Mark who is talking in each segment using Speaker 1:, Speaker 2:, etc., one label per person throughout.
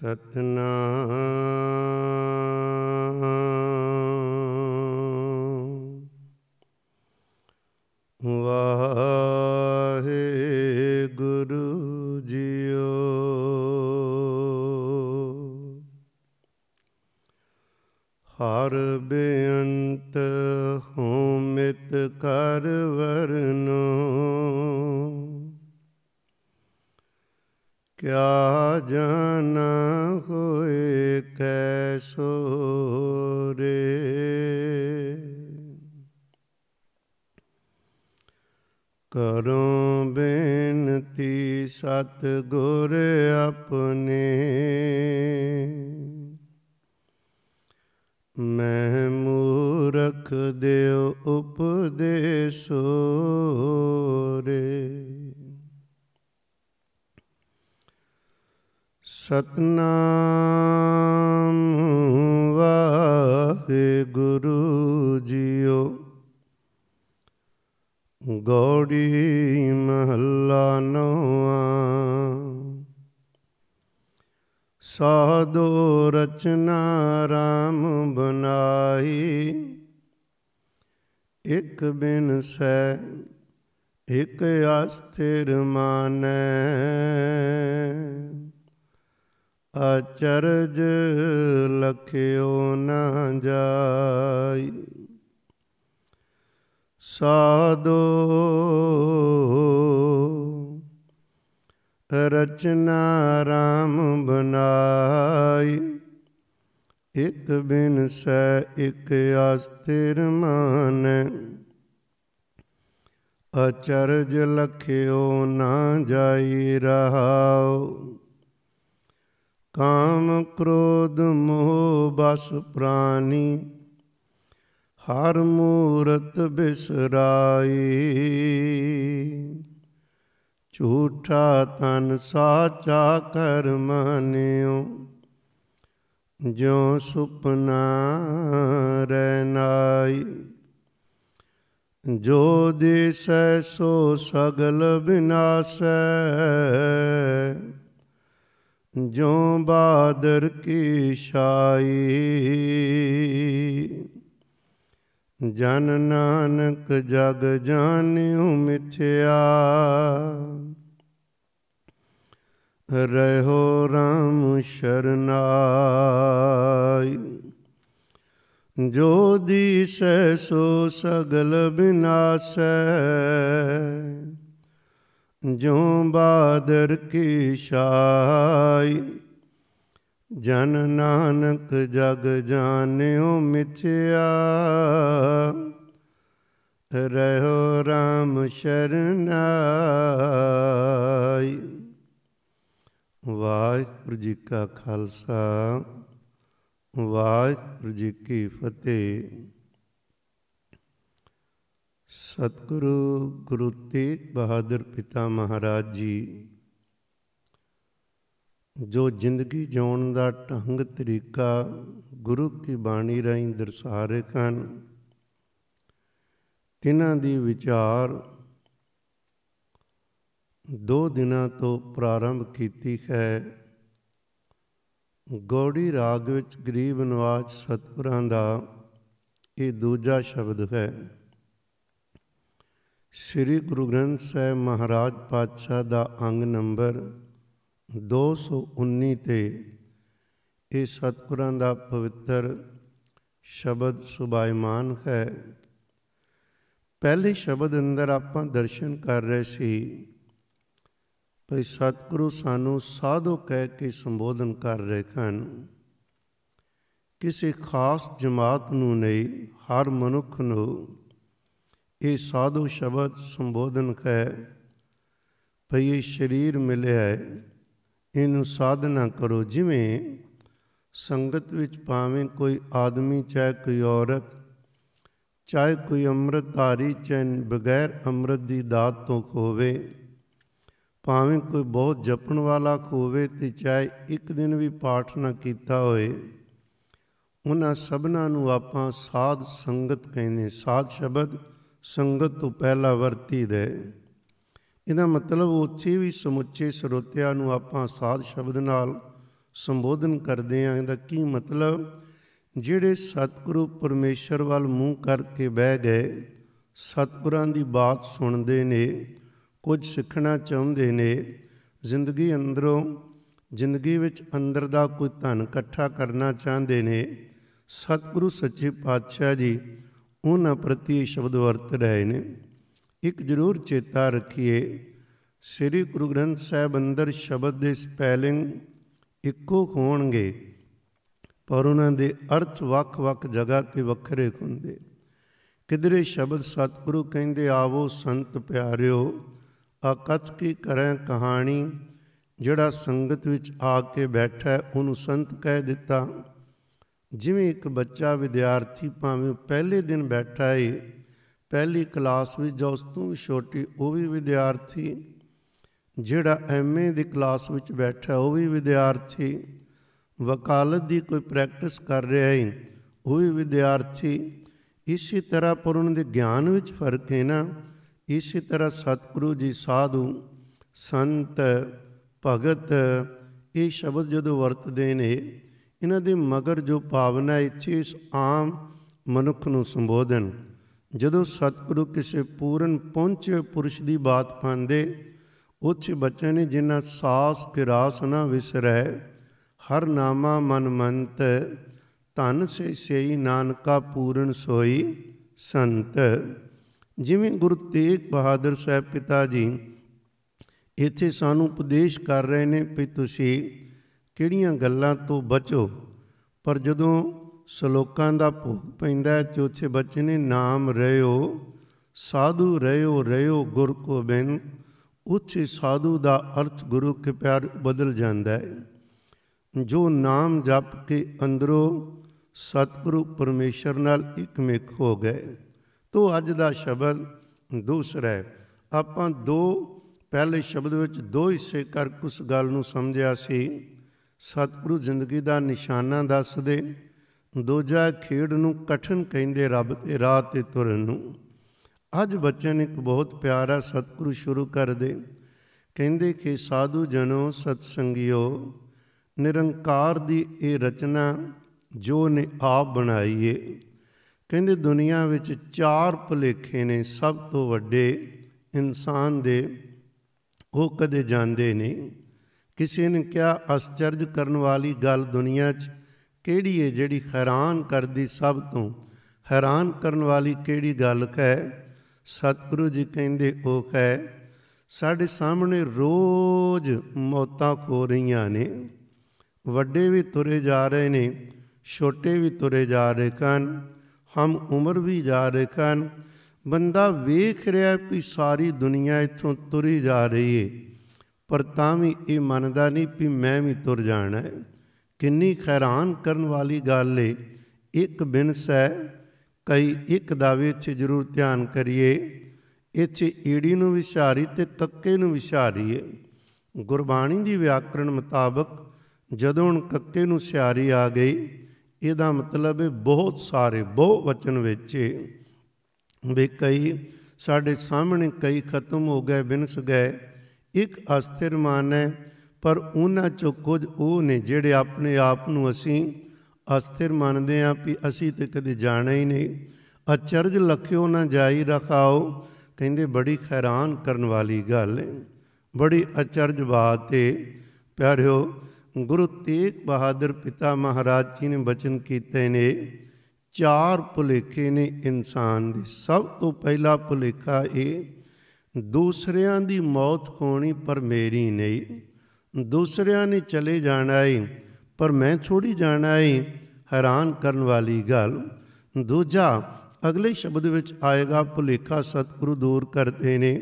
Speaker 1: ਸਤਨਾਮ ਸਤਨਾਮ ਵਾਹਿਗੁਰੂ ਜੀਓ ਗੋੜੀ ਮਹੱਲਾ ਨੋਆ ਸਾਧੋ ਰਚਨਾ RAM ਬਨਾਈ ਇਕ ਬਿਨ ਸੈ ਇਕ ਅਸਥਿਰ ਮਾਨੈ ਅਚਰਜ ਲਖਿਓ ਨਾ ਜਾਈ ਸਾਦੋ ਰਚਨਾ RAM ਬਨਾਈ ਇਕ ਬਿਨ ਸੈ ਇਕ ਅਸਤਿਰ ਮਾਨ ਅਚਰਜ ਲਖਿਓ ਨਾ ਜਾਈ ਰਹਾਓ ਕਾਮ ਕ੍ਰੋਧ ਮੋਹ ਬਸ ਪ੍ਰਾਨੀ ਹਰ ਮੂਰਤ ਬਿਸਰਾਈ ਝੂਠਾ ਤਨ ਸਾਚਾ ਕਰ ਮਾਨਿਓ ਜੋ ਸੁਪਨਾ ਰਹਿਨਾਈ ਜੋ ਦੇਸੈ ਸੋ ਸਗਲ ਬਿਨਾਸੈ ਜੋ ਬਾਦਰ ਕੀ ਛਾਈ ਜਨ ਨਾਨਕ ਜਗ ਜਾਣਿਉ ਮਿਥਿਆ ਰਹਿੋ RAM ਸ਼ਰਨਾਈ ਜੋ ਦੀਸੈ ਸੋ ਸਗਲ ਬਿਨਾਸੈ ਜੋ ਬਾਦਰ ਕੀ ਛਾਈ ਜਨ ਨਾਨਕ ਜਗ ਜਾਣਿਓ ਮਿਥਿਆ ਰਹਿਓ RAM ਸ਼ਰਨਾਈ ਵਾਹਿਗੁਰੂ ਜੀ ਕਾ ਖਾਲਸਾ ਵਾਹਿਗੁਰੂ ਜੀ ਕੀ ਫਤਿਹ ਸਤਿਗੁਰੂ ਗੁਰੂ ਤੇਗ ਬਹਾਦਰ ਪਿਤਾ ਮਹਾਰਾਜ ਜੀ ਜੋ ਜ਼ਿੰਦਗੀ ਜਿਉਣ ਦਾ ਢੰਗ ਤਰੀਕਾ ਗੁਰੂ ਕੀ ਬਾਣੀ ਰਾਹੀਂ ਦਰਸਾ ਰਹੇ ਹਨ ਤਿਨਾਂ ਦੀ ਵਿਚਾਰ ਦੋ ਦਿਨਾਂ ਤੋਂ ਪ੍ਰਾਰੰਭ ਕੀਤੀ ਹੈ ਗੋੜੀ ਰਾਗ ਵਿੱਚ ਗਰੀਬ ਨਵਾਜ ਸਤਪੁਰਾਂ ਦਾ ਇਹ ਦੂਜਾ ਸ਼ਬਦ ਹੈ ਸ੍ਰੀ ਗੁਰੂ ਗ੍ਰੰਥ ਸਾਹਿਬ ਮਹਾਰਾਜ ਪਾਤਸ਼ਾਹ ਦਾ ਅੰਗ ਨੰਬਰ 219 ਤੇ ਇਹ ਸਤਿਗੁਰਾਂ ਦਾ ਪਵਿੱਤਰ ਸ਼ਬਦ ਸੁਭਾਇਮਾਨ ਹੈ ਪਹਿਲੇ ਸ਼ਬਦ ਅੰਦਰ ਆਪਾਂ ਦਰਸ਼ਨ ਕਰ ਰਹੇ ਸੀ ਭਈ ਸਤਿਗੁਰੂ ਸਾਨੂੰ ਸਾਧੂ ਕਹਿ ਕੇ ਸੰਬੋਧਨ ਕਰ ਰਹੇ ਹਨ ਕਿਸੇ ਖਾਸ ਜਮਾਤ ਨੂੰ ਨਹੀਂ ਹਰ ਮਨੁੱਖ ਨੂੰ ਇਹ ਸਾਧੂ ਸ਼ਬਦ ਸੰਬੋਧਨ ਹੈ ਭਈ ਇਹ ਸਰੀਰ ਮਿਲਿਆ ਹੈ ਇਹਨੂੰ ਸਾਧਨਾ ਕਰੋ ਜਿਵੇਂ ਸੰਗਤ ਵਿੱਚ ਭਾਵੇਂ ਕੋਈ ਆਦਮੀ ਚਾਹੇ ਕੋਈ ਔਰਤ ਚਾਹੇ ਕੋਈ ਅੰਮ੍ਰਿਤਧਾਰੀ ਚੈਨ ਬਗੈਰ ਅੰਮ੍ਰਿਤ ਦੀ ਦਾਤ ਤੋਂ ਖੋਵੇ ਭਾਵੇਂ ਕੋਈ ਬਹੁਤ ਜਪਣ ਵਾਲਾ ਹੋਵੇ ਤੇ ਚਾਹੇ ਇੱਕ ਦਿਨ ਵੀ ਪਾਠ ਨਾ ਕੀਤਾ ਹੋਏ ਉਹਨਾਂ ਸਭਨਾਂ ਨੂੰ ਆਪਾਂ ਸਾਧ ਸੰਗਤ ਕਹਿੰਦੇ ਸਾਧ ਸ਼ਬਦ ਸੰਗਤ ਤੋਂ ਪਹਿਲਾ ਵਰਤੀ ਦੇ ਇਹਦਾ ਮਤਲਬ ਉੱਚੀ ਵੀ ਸਮੁੱਚੇ ਸਰੋਤਿਆਂ ਨੂੰ ਆਪਾਂ ਸਾਧ ਸ਼ਬਦ ਨਾਲ ਸੰਬੋਧਨ ਕਰਦੇ ਆਂ ਇਹਦਾ ਕੀ ਮਤਲਬ ਜਿਹੜੇ ਸਤਿਗੁਰੂ ਪਰਮੇਸ਼ਰ ਵੱਲ ਮੂੰਹ ਕਰਕੇ ਬਹਿ ਗਏ ਸਤਿਗੁਰਾਂ ਦੀ ਬਾਤ ਸੁਣਦੇ ਨੇ ਕੁਝ ਸਿੱਖਣਾ ਚਾਹੁੰਦੇ ਨੇ ਜ਼ਿੰਦਗੀ ਅੰਦਰੋਂ ਜ਼ਿੰਦਗੀ ਵਿੱਚ ਅੰਦਰ ਦਾ ਕੋਈ ਧਨ ਇਕੱਠਾ ਕਰਨਾ ਚਾਹੁੰਦੇ ਨੇ ਸਤਿਗੁਰੂ ਸੱਚੇ ਪਾਤਸ਼ਾਹ ਜੀ ਉਹਨਾਂ ਪ੍ਰਤੀ ਸ਼ਬਦ ਵਰਤ ਰਹੇ ਨੇ ਇੱਕ ਜ਼ਰੂਰ ਚੇਤਾ ਰੱਖੀਏ ਸ੍ਰੀ ਗੁਰੂ ਗ੍ਰੰਥ ਸਾਹਿਬ ਅੰਦਰ ਸ਼ਬਦ ਦੇ ਸਪੈਲਿੰਗ ਇੱਕੋ ਹੋਣਗੇ ਪਰ ਉਹਨਾਂ ਦੇ ਅਰਥ ਵੱਖ-ਵੱਖ ਜਗ੍ਹਾ ਤੇ ਵੱਖਰੇ ਹੁੰਦੇ ਕਿਧਰੇ ਸ਼ਬਦ ਸਤਿਗੁਰੂ ਕਹਿੰਦੇ ਆਵੋ ਸੰਤ ਪਿਆਰਿਓ ਅਕਤ ਕੀ ਕਰੈ ਕਹਾਣੀ ਜਿਹੜਾ ਸੰਗਤ ਵਿੱਚ ਆ ਕੇ ਬੈਠਾ ਉਹਨੂੰ ਸੰਤ ਕਹਿ ਦਿੱਤਾ ਜਿਵੇਂ ਇੱਕ ਬੱਚਾ ਵਿਦਿਆਰਥੀ ਭਾਵੇਂ ਪਹਿਲੇ ਦਿਨ ਬੈਠਾ ਏ ਪਹਿਲੀ ਕਲਾਸ ਵਿੱਚ ਜੋ ਉਸ ਤੋਂ ਵੀ ਛੋਟੀ ਉਹ ਵੀ ਵਿਦਿਆਰਥੀ ਜਿਹੜਾ ਐਮਏ ਦੀ ਕਲਾਸ ਵਿੱਚ ਬੈਠਾ ਉਹ ਵੀ ਵਿਦਿਆਰਥੀ ਵਕਾਲਤ ਦੀ ਕੋਈ ਪ੍ਰੈਕਟਿਸ ਕਰ ਰਿਹਾ ਹੈ ਉਹ ਵੀ ਵਿਦਿਆਰਥੀ ਇਸੇ ਤਰ੍ਹਾਂ ਪੁਰਨ ਦੇ ਗਿਆਨ ਵਿੱਚ ਫਰਕ ਹੈ ਨਾ ਇਸੇ ਤਰ੍ਹਾਂ ਸਤਿਗੁਰੂ ਜੀ ਸਾਧੂ ਸੰਤ ਭਗਤ ਇਹ ਸ਼ਬਦ ਜਦੋਂ ਵਰਤਦੇ ਨੇ ਇਹਨਾਂ ਦੇ ਮਗਰ ਜੋ ਭਾਵਨਾ ਇੱਥੇ ਇਸ ਆਮ ਮਨੁੱਖ ਨੂੰ ਸੰਬੋਧਨ ਜਦੋਂ ਸਤਿਗੁਰੂ ਕਿਸੇ ਪੂਰਨ ਪਹੁੰਚੇ ਪੁਰਸ਼ ਦੀ ਬਾਤ ਪਾਉਂਦੇ ਉੱਚ ਬੱਚੇ ਨੇ ਜਿਨ੍ਹਾਂ ਸਾਸ ਕਿਰਾਸ ਨਾ ਵਿਸਰੈ ਹਰ ਨਾਮਾ ਮਨ ਮੰਤ ਧਨ ਸੇ ਸਈ ਨਾਨਕਾ ਪੂਰਨ ਸੋਈ ਸੰਤ ਜਿਵੇਂ ਗੁਰੂ ਤੇਗ ਬਹਾਦਰ ਸਾਹਿਬ ਪਿਤਾ ਜੀ ਇੱਥੇ ਸਾਨੂੰ ਉਪਦੇਸ਼ ਕਰ ਰਹੇ ਨੇ ਕਿ ਤੁਸੀਂ ਕਿਹੜੀਆਂ ਗੱਲਾਂ ਤੋਂ ਬਚੋ ਪਰ ਜਦੋਂ ਸ਼ਲੋਕਾਂ ਦਾ ਭੋਗ ਪੈਂਦਾ ਤੇ ਉੱਥੇ ਬੱਚੇ ਨੇ ਨਾਮ ਰਿਓ ਸਾਧੂ ਰਿਓ ਰਿਓ ਗੁਰ ਕੋ ਬਿਨ ਉੱਥੇ ਸਾਧੂ ਦਾ ਅਰਥ ਗੁਰੂ ਕੇ ਪਿਆਰ ਬਦਲ ਜਾਂਦਾ ਹੈ ਜੋ ਨਾਮ ਜਪ ਕੇ ਅੰਦਰੋਂ ਸਤਿਗੁਰੂ ਪਰਮੇਸ਼ਰ ਨਾਲ ਇੱਕਮਿਕ ਹੋ ਗਏ ਤੋ ਅੱਜ ਦਾ ਸ਼ਬਦ ਦੂਸਰਾ ਹੈ ਆਪਾਂ ਦੋ ਪਹਿਲੇ ਸ਼ਬਦ ਵਿੱਚ ਦੋ ਹਿੱਸੇ ਕਰ ਉਸ ਗੱਲ ਨੂੰ ਸਮਝਿਆ ਸੀ ਸਤਿਗੁਰੂ ਜ਼ਿੰਦਗੀ ਦਾ ਨਿਸ਼ਾਨਾ ਦੱਸ ਦੇ ਦੂਜਾ ਖੇਡ ਨੂੰ ਕਠਨ ਕਹਿੰਦੇ ਰੱਬ ਤੇ ਰਾਹ ਤੇ ਤੁਰਨ ਨੂੰ ਅੱਜ ਬੱਚਿਆਂ ਨੇ ਇੱਕ ਬਹੁਤ ਪਿਆਰਾ ਸਤਿਗੁਰੂ ਸ਼ੁਰੂ ਕਰ ਦੇ ਕਹਿੰਦੇ ਕਿ ਸਾਧੂ ਜਨੋ ਸਤਸੰਗਿਓ ਨਿਰੰਕਾਰ ਦੀ ਇਹ ਰਚਨਾ ਜੋ ਨੇ ਆਪ ਬਣਾਈ ਏ ਕਹਿੰਦੇ ਦੁਨੀਆ ਵਿੱਚ ਚਾਰ ਭੁਲੇਖੇ ਨੇ ਸਭ ਤੋਂ ਵੱਡੇ ਇਨਸਾਨ ਦੇ ਉਹ ਕਦੇ ਜਾਂਦੇ ਨਹੀਂ ਕਿਸੇ ਨੇ ਕਿਹਾ ਅਸਚਰਜ ਕਰਨ ਵਾਲੀ ਗੱਲ ਦੁਨੀਆ 'ਚ ਕਿਹੜੀ ਏ ਜਿਹੜੀ ਹੈਰਾਨ ਕਰਦੀ ਸਭ ਤੋਂ ਹੈਰਾਨ ਕਰਨ ਵਾਲੀ ਕਿਹੜੀ ਗੱਲ ਹੈ ਸਤਿਗੁਰੂ ਜੀ ਕਹਿੰਦੇ ਉਹ ਹੈ ਸਾਡੇ ਸਾਹਮਣੇ ਰੋਜ਼ ਮੌਤਾਂ ਹੋ ਰਹੀਆਂ ਨੇ ਵੱਡੇ ਵੀ ਤੁਰੇ ਜਾ ਰਹੇ ਨੇ ਛੋਟੇ ਵੀ ਤੁਰੇ ਜਾ ਰਹੇ ਕਨ ਹਮ ਉਮਰ ਵੀ ਜਾ ਰਹੇ ਕਨ ਬੰਦਾ ਵੇਖ ਰਿਹਾ ਕਿ ਸਾਰੀ ਦੁਨੀਆ ਇੱਥੋਂ ਤੁਰੀ ਜਾ ਰਹੀ ਏ ਪਰ ਤਾਂ ਵੀ ਇਹ ਮੰਨਦਾ ਨਹੀਂ ਵੀ ਮੈਂ ਵੀ ਤੁਰ ਜਾਣਾ ਹੈ ਕਿੰਨੀ ਖੈਰਾਨ ਕਰਨ ਵਾਲੀ ਗੱਲ ਏ ਇੱਕ ਬਿਨਸ ਹੈ ਕਈ ਇੱਕ ਦਾ ਵਿੱਚ ਜ਼ਰੂਰ ਧਿਆਨ ਕਰੀਏ ਇੱਥੇ ਈੜੀ ਨੂੰ ਵਿਚਾਰੀ ਤੇ ਤੱਕੇ ਨੂੰ ਵਿਚਾਰੀ ਏ ਗੁਰਬਾਣੀ ਦੀ ਵਿਆਕਰਣ ਮੁਤਾਬਕ ਜਦੋਂ ਕੱਕੇ ਨੂੰ ਸਿਆਰੀ ਆ ਗਈ ਇਹਦਾ ਮਤਲਬ ਹੈ ਬਹੁਤ ਸਾਰੇ ਬਹੁ ਵਚਨ ਵਿੱਚ ਵੀ ਕਈ ਸਾਡੇ ਸਾਹਮਣੇ ਕਈ ਖਤਮ ਹੋ ਗਏ ਬਿਨਸ ਗਏ ਇੱਕ ਅਸਥਿਰ ਮਨ ਹੈ ਪਰ ਉਹਨਾਂ ਚੋਂ ਕੁਝ ਉਹ ਨੇ ਜਿਹੜੇ ਆਪਣੇ ਆਪ ਨੂੰ ਅਸੀਂ ਅਸਥਿਰ ਮੰਨਦੇ ਆਂ ਵੀ ਅਸੀਂ ਤੇ ਕਦੇ ਜਾਣਾ ਹੀ ਨਹੀਂ ਅਚਰਜ ਲਖਿਓ ਨਾ ਜਾਈ ਰਖਾਓ ਕਹਿੰਦੇ ਬੜੀ ਖੈਰਾਨ ਕਰਨ ਵਾਲੀ ਗੱਲ ਹੈ ਬੜੀ ਅਚਰਜ ਬਾਤ ਹੈ ਪਿਆਰਿਓ ਗੁਰੂ ਤੇਗ ਬਹਾਦਰ ਪਿਤਾ ਮਹਾਰਾਜ ਜੀ ਨੇ ਬਚਨ ਕੀਤੇ ਨੇ ਚਾਰ ਭੁਲੇਖੇ ਨੇ ਇਨਸਾਨ ਦੇ ਸਭ ਤੋਂ ਪਹਿਲਾ ਭੁਲੇਖਾ ਇਹ ਦੂਸਰਿਆਂ ਦੀ ਮੌਤ ਹੋਣੀ ਪਰ ਮੇਰੀ ਨਹੀਂ ਦੂਸਰਿਆਂ ਨੇ ਚਲੇ ਜਾਣਾ ਏ ਪਰ ਮੈਂ ਥੋੜੀ ਜਾਣਾ ਏ ਹੈਰਾਨ ਕਰਨ ਵਾਲੀ ਗੱਲ ਦੂਜਾ ਅਗਲੇ ਸ਼ਬਦ ਵਿੱਚ ਆਏਗਾ ਭੁਲੇਖਾ ਸਤਿਗੁਰੂ ਦੂਰ ਕਰਦੇ ਨੇ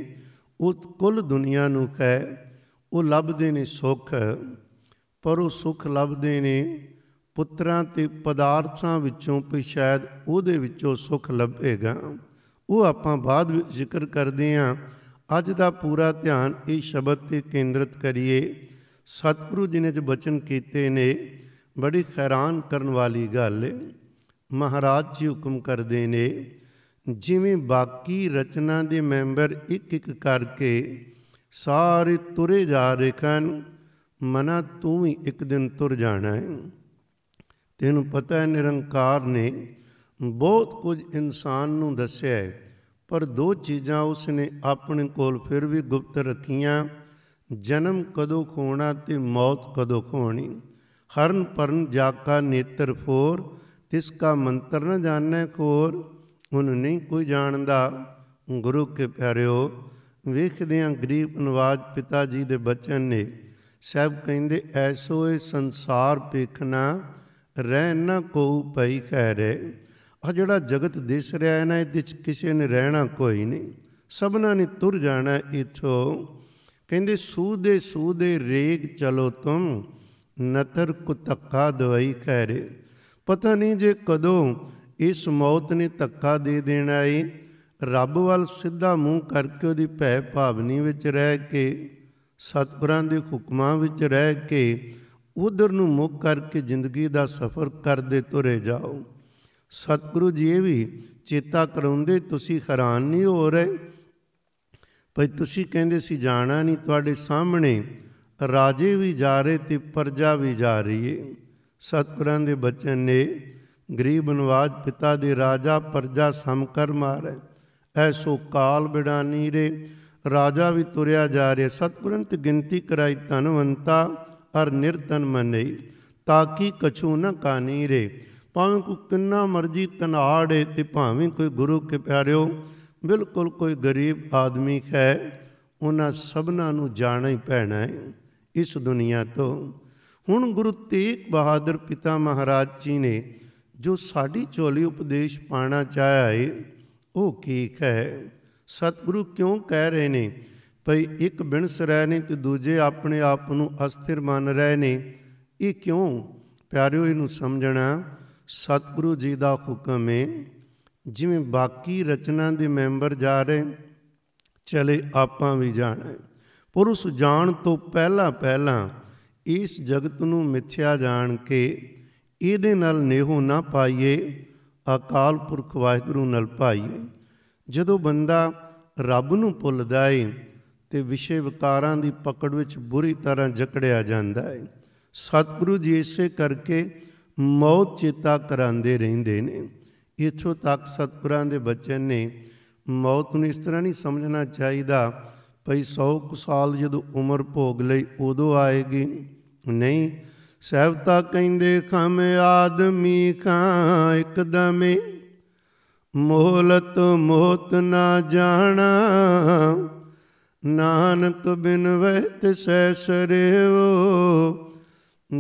Speaker 1: ਉਹ ਕੁੱਲ ਦੁਨੀਆ ਨੂੰ ਕਹੇ ਉਹ ਲੱਭਦੇ ਨੇ ਸੁੱਖ ਪਰ ਉਹ ਸੁੱਖ ਲੱਭਦੇ ਨੇ ਪੁੱਤਰਾਂ ਤੇ ਪਦਾਰਥਾਂ ਵਿੱਚੋਂ ਪਈ ਸ਼ਾਇਦ ਉਹਦੇ ਵਿੱਚੋਂ ਸੁੱਖ ਲੱਭੇਗਾ ਉਹ ਆਪਾਂ ਬਾਅਦ ਵਿੱਚ ਜ਼ਿਕਰ ਕਰਦੇ ਹਾਂ ਅੱਜ ਦਾ ਪੂਰਾ ਧਿਆਨ ਇਹ ਸ਼ਬਦ ਤੇ ਕੇਂਦਰਿਤ ਕਰੀਏ ਸਤਿਗੁਰੂ ਜੀ ਨੇ ਜੋ ਬਚਨ ਕੀਤੇ ਨੇ ਬੜੀ ਹੈਰਾਨ ਕਰਨ ਵਾਲੀ ਗੱਲ ਹੈ ਮਹਾਰਾਜ ਜੀ ਹੁਕਮ ਕਰਦੇ ਨੇ ਜਿਵੇਂ ਬਾਕੀ ਰਚਨਾ ਦੇ ਮੈਂਬਰ ਇੱਕ ਇੱਕ ਕਰਕੇ ਸਾਰੇ ਤੁਰੇ ਜਾ ਰਹੇ ਕਨ ਮਨਾ ਤੂੰ ਵੀ ਇੱਕ ਦਿਨ ਤੁਰ ਜਾਣਾ ਹੈ ਤੈਨੂੰ ਪਤਾ ਹੈ ਨਿਰੰਕਾਰ ਨੇ ਬਹੁਤ ਕੁਝ ਇਨਸਾਨ ਨੂੰ ਦੱਸਿਆ ਹੈ ਪਰ ਦੋ ਚੀਜ਼ਾਂ ਉਸਨੇ ਆਪਣੇ ਕੋਲ ਫਿਰ ਵੀ ਗੁਪਤ ਰੱਖੀਆਂ ਜਨਮ ਕਦੋਂ ਖੋਣਾ ਤੇ ਮੌਤ ਕਦੋਂ ਖੋਣੀ ਹਰਨ ਪਰਨ ਜਾਕਾ ਨੇਤਰ ਫੋਰ ਤਿਸ ਕਾ ਮੰਤਰ ਨ ਜਾਣੈ ਕੋਰ ਹੁਣ ਨਹੀਂ ਕੋਈ ਜਾਣਦਾ ਗੁਰੂ ਕੇ ਪਿਆਰਿਓ ਵੇਖਦਿਆਂ ਗਰੀਬ ਨਵਾਜ ਪਿਤਾ ਜੀ ਦੇ ਬਚਨ ਨੇ ਸਭ ਕਹਿੰਦੇ ਐਸੋ ਇਹ ਸੰਸਾਰ ਪੇਖਣਾ ਰਹਿ ਨ ਕੋ ਪਈ ਕਹਿ ਰੇ ਆ ਜਿਹੜਾ ਜਗਤ ਦਿਸ ਰਿਹਾ ਹੈ ਨਾ ਇਹਦੇ ਵਿੱਚ ਕਿਸੇ ਨੇ ਰਹਿਣਾ ਕੋਈ ਨਹੀਂ ਸਭਨਾਂ ਨੇ ਤੁਰ ਜਾਣਾ ਇਥੋਂ ਕਹਿੰਦੇ ਸੂਦੇ ਸੂਦੇ ਰੇਗ ਚਲੋ ਤੁਮ ਨਤਰ ਕੁ ਤੱਕਾ ਦਵਾਈ ਕਹਿ ਰੇ ਪਤਾ ਨਹੀਂ ਜੇ ਕਦੋਂ ਇਸ ਮੌਤ ਨੇ ਤੱਕਾ ਦੇ ਦੇਣਾ ਏ ਰੱਬ ਵੱਲ ਸਿੱਧਾ ਮੂੰਹ ਕਰਕੇ ਉਹਦੀ ਭੈ ਭਾਵਨੀ ਵਿੱਚ ਰਹਿ ਕੇ ਸਤਿਗੁਰਾਂ ਦੇ ਹੁਕਮਾਂ ਵਿੱਚ ਰਹਿ ਕੇ ਉਧਰ ਨੂੰ ਮੁੱਕ ਕਰਕੇ ਜ਼ਿੰਦਗੀ ਦਾ ਸਫ਼ਰ ਕਰਦੇ ਤੁਰੇ ਜਾਓ ਸਤਿਗੁਰੂ ਜੀ ਇਹ ਵੀ ਚੇਤਾ ਕਰਾਉਂਦੇ ਤੁਸੀਂ ਹੈਰਾਨ ਨਹੀਂ ਹੋ ਰਹੇ ਭਈ ਤੁਸੀਂ ਕਹਿੰਦੇ ਸੀ ਜਾਣਾ ਨਹੀਂ ਤੁਹਾਡੇ ਸਾਹਮਣੇ ਰਾਜੇ ਵੀ ਜਾ ਰਹੇ ਤੇ ਪਰਜਾ ਵੀ ਜਾ ਰਹੀ ਏ ਸਤਿਗੁਰਾਂ ਦੇ ਬਚਨ ਨੇ ਗਰੀਬ ਨਵਾਜ ਪਿਤਾ ਦੇ ਰਾਜਾ ਪਰਜਾ ਸਮਕਰ ਮਾਰੇ ਐਸੋ ਕਾਲ ਬਿੜਾਨੀ ਰੇ ਰਾਜਾ ਵੀ ਤੁਰਿਆ ਜਾ ਰਿਹਾ ਸਤਿਗੁਰਾਂ ਤੇ ਗਿਣਤੀ ਕਰਾਈ ਧਨਵੰਤਾ ਅਰ ਨਿਰਤਨ ਮਨੇ ਤਾਂ ਕਿ ਕਛੂ ਨ ਕਾਨੀ ਰੇ ਭਾਵੇਂ ਕੋ ਕਿੰਨਾ ਮਰਜੀ ਤਨਾੜੇ ਤੇ ਭਾਵੇਂ ਕੋਈ ਗੁਰੂ ਕੇ ਪਿਆਰਿਓ ਬਿਲਕੁਲ ਕੋਈ ਗਰੀਬ ਆਦਮੀ ਹੈ ਉਹਨਾਂ ਸਭਨਾਂ ਨੂੰ ਜਾਣਾ ਹੀ ਪੈਣਾ ਹੈ ਇਸ ਦੁਨੀਆ ਤੋਂ ਹੁਣ ਗੁਰੂ ਤੇਗ ਬਹਾਦਰ ਪਿਤਾ ਮਹਾਰਾਜ ਜੀ ਨੇ ਜੋ ਸਾਡੀ ਝੋਲੀ ਉਪਦੇਸ਼ ਪਾਣਾ ਚਾਹਿਆ ਏ ਉਹ ਕੀ ਹੈ ਸਤਿਗੁਰੂ ਕਿਉਂ ਕਹਿ ਰਹੇ ਨੇ ਭਈ ਇੱਕ ਬਿਨਸ ਰਹਿ ਨੇ ਤੇ ਦੂਜੇ ਆਪਣੇ ਆਪ ਨੂੰ ਅਸਥਿਰ ਮੰਨ ਰਹੇ ਨੇ ਇਹ ਕਿਉਂ ਪਿਆਰਿਓ ਇਹਨੂੰ ਸਮਝਣਾ ਸਤਿਗੁਰੂ ਜੀ ਦਾ ਹੁਕਮ ਹੈ ਜਿਵੇਂ ਬਾਕੀ ਰਚਨਾ ਦੇ ਮੈਂਬਰ ਜਾ ਰਹੇ ਚਲੇ ਆਪਾਂ ਵੀ ਜਾਣਾ ਪੁਰਸ਼ ਜਾਣ ਤੋਂ ਪਹਿਲਾਂ ਪਹਿਲਾਂ ਇਸ ਜਗਤ ਨੂੰ ਮਿੱਥਿਆ ਜਾਣ ਕੇ ਇਹਦੇ ਨਾਲ ਨੇਹੋ ਨਾ ਪਾਈਏ ਅਕਾਲ ਪੁਰਖ ਵਾਹਿਗੁਰੂ ਨਾਲ ਪਾਈਏ ਜਦੋਂ ਬੰਦਾ ਰੱਬ ਨੂੰ ਭੁੱਲਦਾ ਏ ਤੇ ਵਿਸ਼ੇ ਵਿਕਾਰਾਂ ਦੀ ਪਕੜ ਵਿੱਚ ਬੁਰੀ ਤਰ੍ਹਾਂ ਜਕੜਿਆ ਜਾਂਦਾ ਏ ਸਤਿਗੁਰੂ ਜੀ ਇਸੇ ਕਰਕੇ ਮੌਤ ਚੇਤਾ ਕਰਾਉਂਦੇ ਰਹਿੰਦੇ ਨੇ ਇਥੋਂ ਤੱਕ ਸਤਪੁਰਾਂ ਦੇ ਬੱਚਨ ਨੇ ਮੌਤ ਨੂੰ ਇਸ ਤਰ੍ਹਾਂ ਨਹੀਂ ਸਮਝਣਾ ਚਾਹੀਦਾ ਭਈ 100 ਸਾਲ ਜਦੋਂ ਉਮਰ ਭੋਗ ਲਈ ਉਦੋਂ ਆਏਗੀ ਨਹੀਂ ਸਹਿਬਤਾ ਕਹਿੰਦੇ ਖਮ ਆਦਮੀ ਖਾਂ ਇੱਕਦਮੇ ਮੋਲਤ ਮੋਤ ਨਾ ਜਾਣਾ ਨਾਨਕ ਬਿਨ ਵਹਿਤ ਸੈ ਸਰੇਵੋ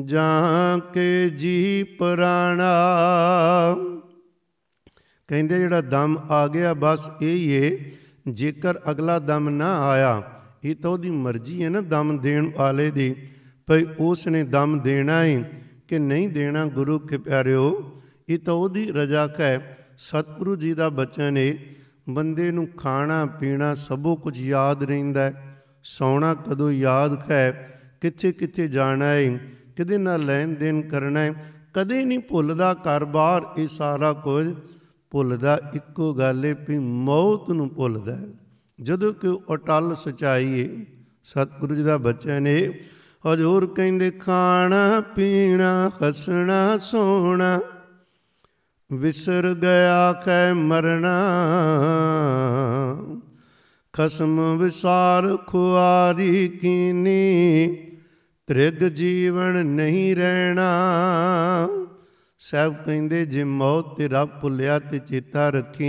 Speaker 1: ਜਾਂ ਕੇ ਜੀ ਪ੍ਰਾਣਾ ਕਹਿੰਦੇ ਜਿਹੜਾ ਦਮ ਆ ਗਿਆ ਬਸ ਇਹ ਹੀ ਏ ਜੇਕਰ ਅਗਲਾ ਦਮ ਨਾ ਆਇਆ ਇਹ ਤਾਂ ਉਹਦੀ ਮਰਜ਼ੀ ਹੈ ਨਾ ਦਮ ਦੇਣ ਵਾਲੇ ਦੀ ਭਈ ਉਸ ਨੇ ਦਮ ਦੇਣਾ ਹੈ ਕਿ ਨਹੀਂ ਦੇਣਾ ਗੁਰੂ ਕੇ ਪਿਆਰਿਓ ਇਹ ਤਾਂ ਉਹਦੀ ਰਜ਼ਾ ਹੈ ਸਤਿਗੁਰੂ ਜੀ ਦਾ ਬਚਨ ਏ ਬੰਦੇ ਨੂੰ ਖਾਣਾ ਪੀਣਾ ਸਭੋ ਕੁਝ ਯਾਦ ਰਹਿੰਦਾ ਸੌਣਾ ਕਦੋਂ ਯਾਦ ਹੈ ਕਿੱਥੇ ਕਿੱਥੇ ਜਾਣਾ ਹੈ ਕਿਹਦੇ ਨਾਲ ਲੈਣ ਦੇਣ ਕਰਨਾ ਹੈ ਕਦੇ ਨਹੀਂ ਭੁੱਲਦਾ ਕਾਰਬਾਰ ਇਹ ਸਾਰਾ ਕੁਝ ਭੁੱਲਦਾ ਇੱਕੋ ਗੱਲ ਹੈ ਵੀ ਮੌਤ ਨੂੰ ਭੁੱਲਦਾ ਜਦੋਂ ਕਿ ਅਟਲ ਸਚਾਈ ਹੈ ਸਤਿਗੁਰੂ ਜੀ ਦਾ ਬਚਨ ਹੈ ਹਜ਼ੂਰ ਕਹਿੰਦੇ ਖਾਣਾ ਪੀਣਾ ਹੱਸਣਾ ਸੋਣਾ ਵਿਸਰ ਗਿਆ ਕੈ ਮਰਣਾ ਖਸਮ ਵਿਸਾਰ ਖੁਆਰੀ ਕੀਨੀ ਤ੍ਰਿਗ ਜੀਵਨ ਨਹੀਂ ਰਹਿਣਾ ਸਭ ਕਹਿੰਦੇ ਜੇ ਮੌਤ ਤੇ ਰੱਬ ਭੁੱਲਿਆ ਤੇ ਚੇਤਾ ਰੱਖੀ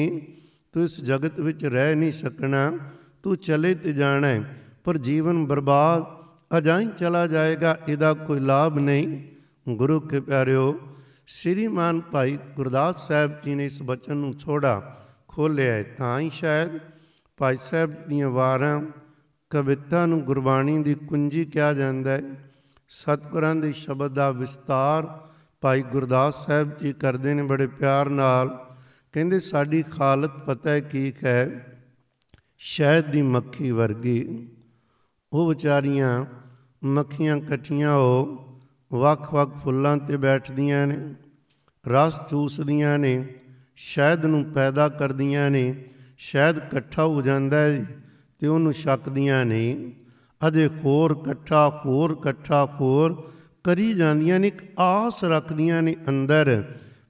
Speaker 1: ਤੂੰ ਇਸ ਜਗਤ ਵਿੱਚ ਰਹਿ ਨਹੀਂ ਸਕਣਾ ਤੂੰ ਚਲੇ ਤੇ ਜਾਣਾ ਹੈ ਪਰ ਜੀਵਨ ਬਰਬਾਦ ਅਜਾਈ ਚਲਾ ਜਾਏਗਾ ਇਹਦਾ ਕੋਈ ਲਾਭ ਨਹੀਂ ਗੁਰੂ ਕੇ ਪਿਆਰਿਓ ਸ੍ਰੀਮਾਨ ਭਾਈ ਗੁਰਦਾਸ ਸਾਹਿਬ ਜੀ ਨੇ ਇਸ ਬਚਨ ਨੂੰ ਥੋੜਾ ਖੋਲਿਆ ਤਾਂ ਹੀ ਸ਼ਾਇਦ ਭਾਈ ਸਾਹਿਬ ਦੀਆਂ ਵਾਰਾਂ ਕਵਿਤਾ ਨੂੰ ਗੁਰਬਾਣੀ ਦੀ ਕੁੰਜੀ ਕਿਹਾ ਜਾਂਦਾ ਹੈ ਸਤਿਗੁਰਾਂ ਦੇ ਸ਼ਬਦ ਦਾ ਵਿਸਤਾਰ ਭਾਈ ਗੁਰਦਾਸ ਸਾਹਿਬ ਜੀ ਕਰਦੇ ਨੇ ਬੜੇ ਪਿਆਰ ਨਾਲ ਕਹਿੰਦੇ ਸਾਡੀ ਖਾਲਤ ਪਤਾ ਹੈ ਕੀ ਹੈ ਸ਼ਹਿਦ ਦੀ ਮੱਖੀ ਵਰਗੀ ਉਹ ਵਿਚਾਰੀਆਂ ਮੱਖੀਆਂ ਇਕੱਠੀਆਂ ਹੋ ਵੱਖ-ਵੱਖ ਫੁੱਲਾਂ ਤੇ ਬੈਠਦੀਆਂ ਨੇ ਰਸ ਚੂਸਦੀਆਂ ਨੇ ਸ਼ਹਿਦ ਨੂੰ ਪੈਦਾ ਕਰਦੀਆਂ ਨੇ ਸ਼ਹਿਦ ਇਕੱਠਾ ਹੋ ਜਾਂਦਾ ਹੈ ਤੇ ਉਹਨੂੰ ਛਕਦੀਆਂ ਨੇ ਅਜੇ ਹੋਰ ਕੱਠਾ ਹੋਰ ਕੱਠਾ ਹੋਰ ਕਰੀ ਜਾਂਦੀਆਂ ਨੇ ਇੱਕ ਆਸ ਰੱਖਦੀਆਂ ਨੇ ਅੰਦਰ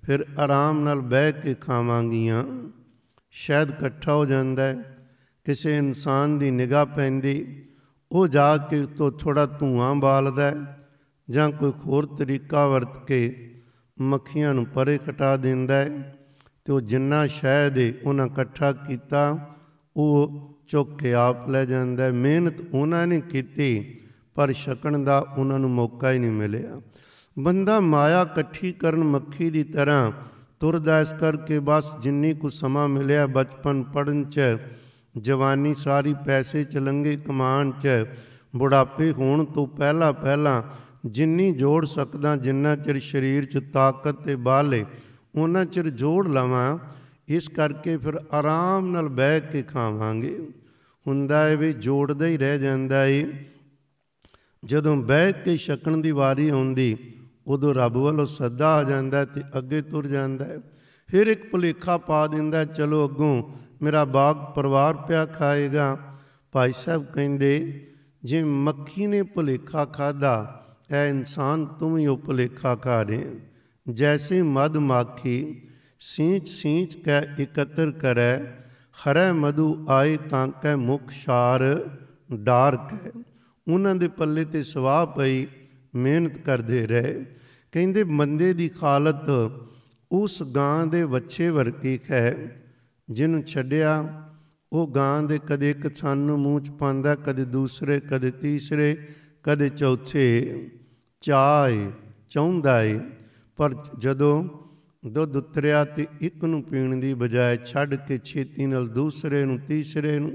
Speaker 1: ਫਿਰ ਆਰਾਮ ਨਾਲ ਬਹਿ ਕੇ ਖਾਵਾਂਗੀਆਂ ਸ਼ਾਇਦ ਇਕੱਠਾ ਹੋ ਜਾਂਦਾ ਕਿਸੇ ਇਨਸਾਨ ਦੀ ਨਿਗਾਹ ਪੈਂਦੀ ਉਹ ਜਾ ਕੇ ਤੋਂ ਥੋੜਾ ਧੂਆਂ ਬਾਲਦਾ ਜਾਂ ਕੋਈ ਹੋਰ ਤਰੀਕਾ ਵਰਤ ਕੇ ਮੱਖੀਆਂ ਨੂੰ ਪਰੇ ਘਟਾ ਦਿੰਦਾ ਤੇ ਉਹ ਜਿੰਨਾ ਸ਼ਹਿਦ ਉਹਨਾਂ ਇਕੱਠਾ ਕੀਤਾ ਉਹ ਚੁੱਕ ਕੇ ਆਪ ਲੈ ਜਾਂਦਾ ਮਿਹਨਤ ਉਹਨਾਂ ਨੇ ਕੀਤੀ ਪਰ ਛਕਣ ਦਾ ਉਹਨਾਂ ਨੂੰ ਮੌਕਾ ਹੀ ਨਹੀਂ ਮਿਲਿਆ ਬੰਦਾ ਮਾਇਆ ਇਕੱਠੀ ਕਰਨ ਮੱਖੀ ਦੀ ਤਰ੍ਹਾਂ ਤੁਰਦਾ ਇਸ ਕਰਕੇ ਬਸ ਜਿੰਨੀ ਕੁ ਸਮਾਂ ਮਿਲਿਆ ਬਚਪਨ ਪੜਨ ਚ ਜਵਾਨੀ ਸਾਰੀ ਪੈਸੇ ਚ ਲੰਗੇ ਕਮਾਨ ਚ ਬੁਢਾਪੇ ਹੋਣ ਤੋਂ ਪਹਿਲਾਂ ਪਹਿਲਾਂ ਜਿੰਨੀ ਜੋੜ ਸਕਦਾ ਜਿੰਨਾ ਚਿਰ ਸਰੀਰ ਚ ਤਾਕਤ ਤੇ ਬਾਲੇ ਉਹਨਾਂ ਚਿਰ ਜੋੜ ਲਵਾਂ ਇਸ ਕਰਕੇ ਫਿਰ ਆਰਾਮ ਨਾਲ ਬਹਿ ਕੇ ਖਾਵਾਂਗੇ ਹੁੰਦਾ ਹੈ ਵੀ ਜੋੜਦਾ ਹੀ ਰਹਿ ਜਾਂਦਾ ਏ ਜਦੋਂ ਬਹਿ ਕੇ ਛਕਣ ਦੀ ਵਾਰੀ ਆਉਂਦੀ ਉਦੋਂ ਰੱਬ ਵੱਲੋਂ ਸੱਦਾ ਆ ਜਾਂਦਾ ਤੇ ਅੱਗੇ ਤੁਰ ਜਾਂਦਾ ਹੈ ਫਿਰ ਇੱਕ ਭੁਲੇਖਾ ਪਾ ਦਿੰਦਾ ਚਲੋ ਅੱਗੋਂ ਮੇਰਾ ਬਾਗ ਪਰਿਵਾਰ ਪਿਆ ਖਾਏਗਾ ਭਾਈ ਸਾਹਿਬ ਕਹਿੰਦੇ ਜੇ ਮੱਖੀ ਨੇ ਭੁਲੇਖਾ ਖਾਦਾ ਐ ਇਨਸਾਨ ਤੂੰ ਹੀ ਉਹ ਭੁਲੇਖਾ ਖਾ ਰਹੇ ਜੈਸੀ ਮਦ ਮੱਖੀ ਸੀਂਚ ਸੀਂਚ ਕੇ ਇਕੱਤਰ ਕਰੇ ਹਰੇ ਮਧੂ ਆਏ ਤਾਂ ਕੈ ਮੁਖ ਸ਼ਾਰ ਡਾਰ ਕੈ ਉਹਨਾਂ ਦੇ ਪੱਲੇ ਤੇ ਸਵਾਹ ਪਈ ਮਿਹਨਤ ਕਰਦੇ ਰਹੇ ਕਹਿੰਦੇ ਬੰਦੇ ਦੀ ਹਾਲਤ ਉਸ ਗਾਂ ਦੇ ਵੱਛੇ ਵਰਗੀ ਹੈ ਜਿਹਨੂੰ ਛੱਡਿਆ ਉਹ ਗਾਂ ਦੇ ਕਦੇ ਇੱਕ ਕਿਸਾਨ ਨੂੰ ਮੂੰਹ ਚ ਪਾਉਂਦਾ ਕਦੇ ਦੂਸਰੇ ਕਦੇ ਤੀਸਰੇ ਕਦੇ ਚੌਥੇ ਚਾਏ ਚਾਹੁੰਦਾ ਏ ਪਰ ਜਦੋਂ ਦੁੱਧ ਉਤਰਿਆ ਤੇ ਇੱਕ ਨੂੰ ਪੀਣ ਦੀ ਬਜਾਏ ਛੱਡ ਕੇ ਛੇਤੀ ਨਾਲ ਦੂਸਰੇ ਨੂੰ ਤੀਸਰੇ ਨੂੰ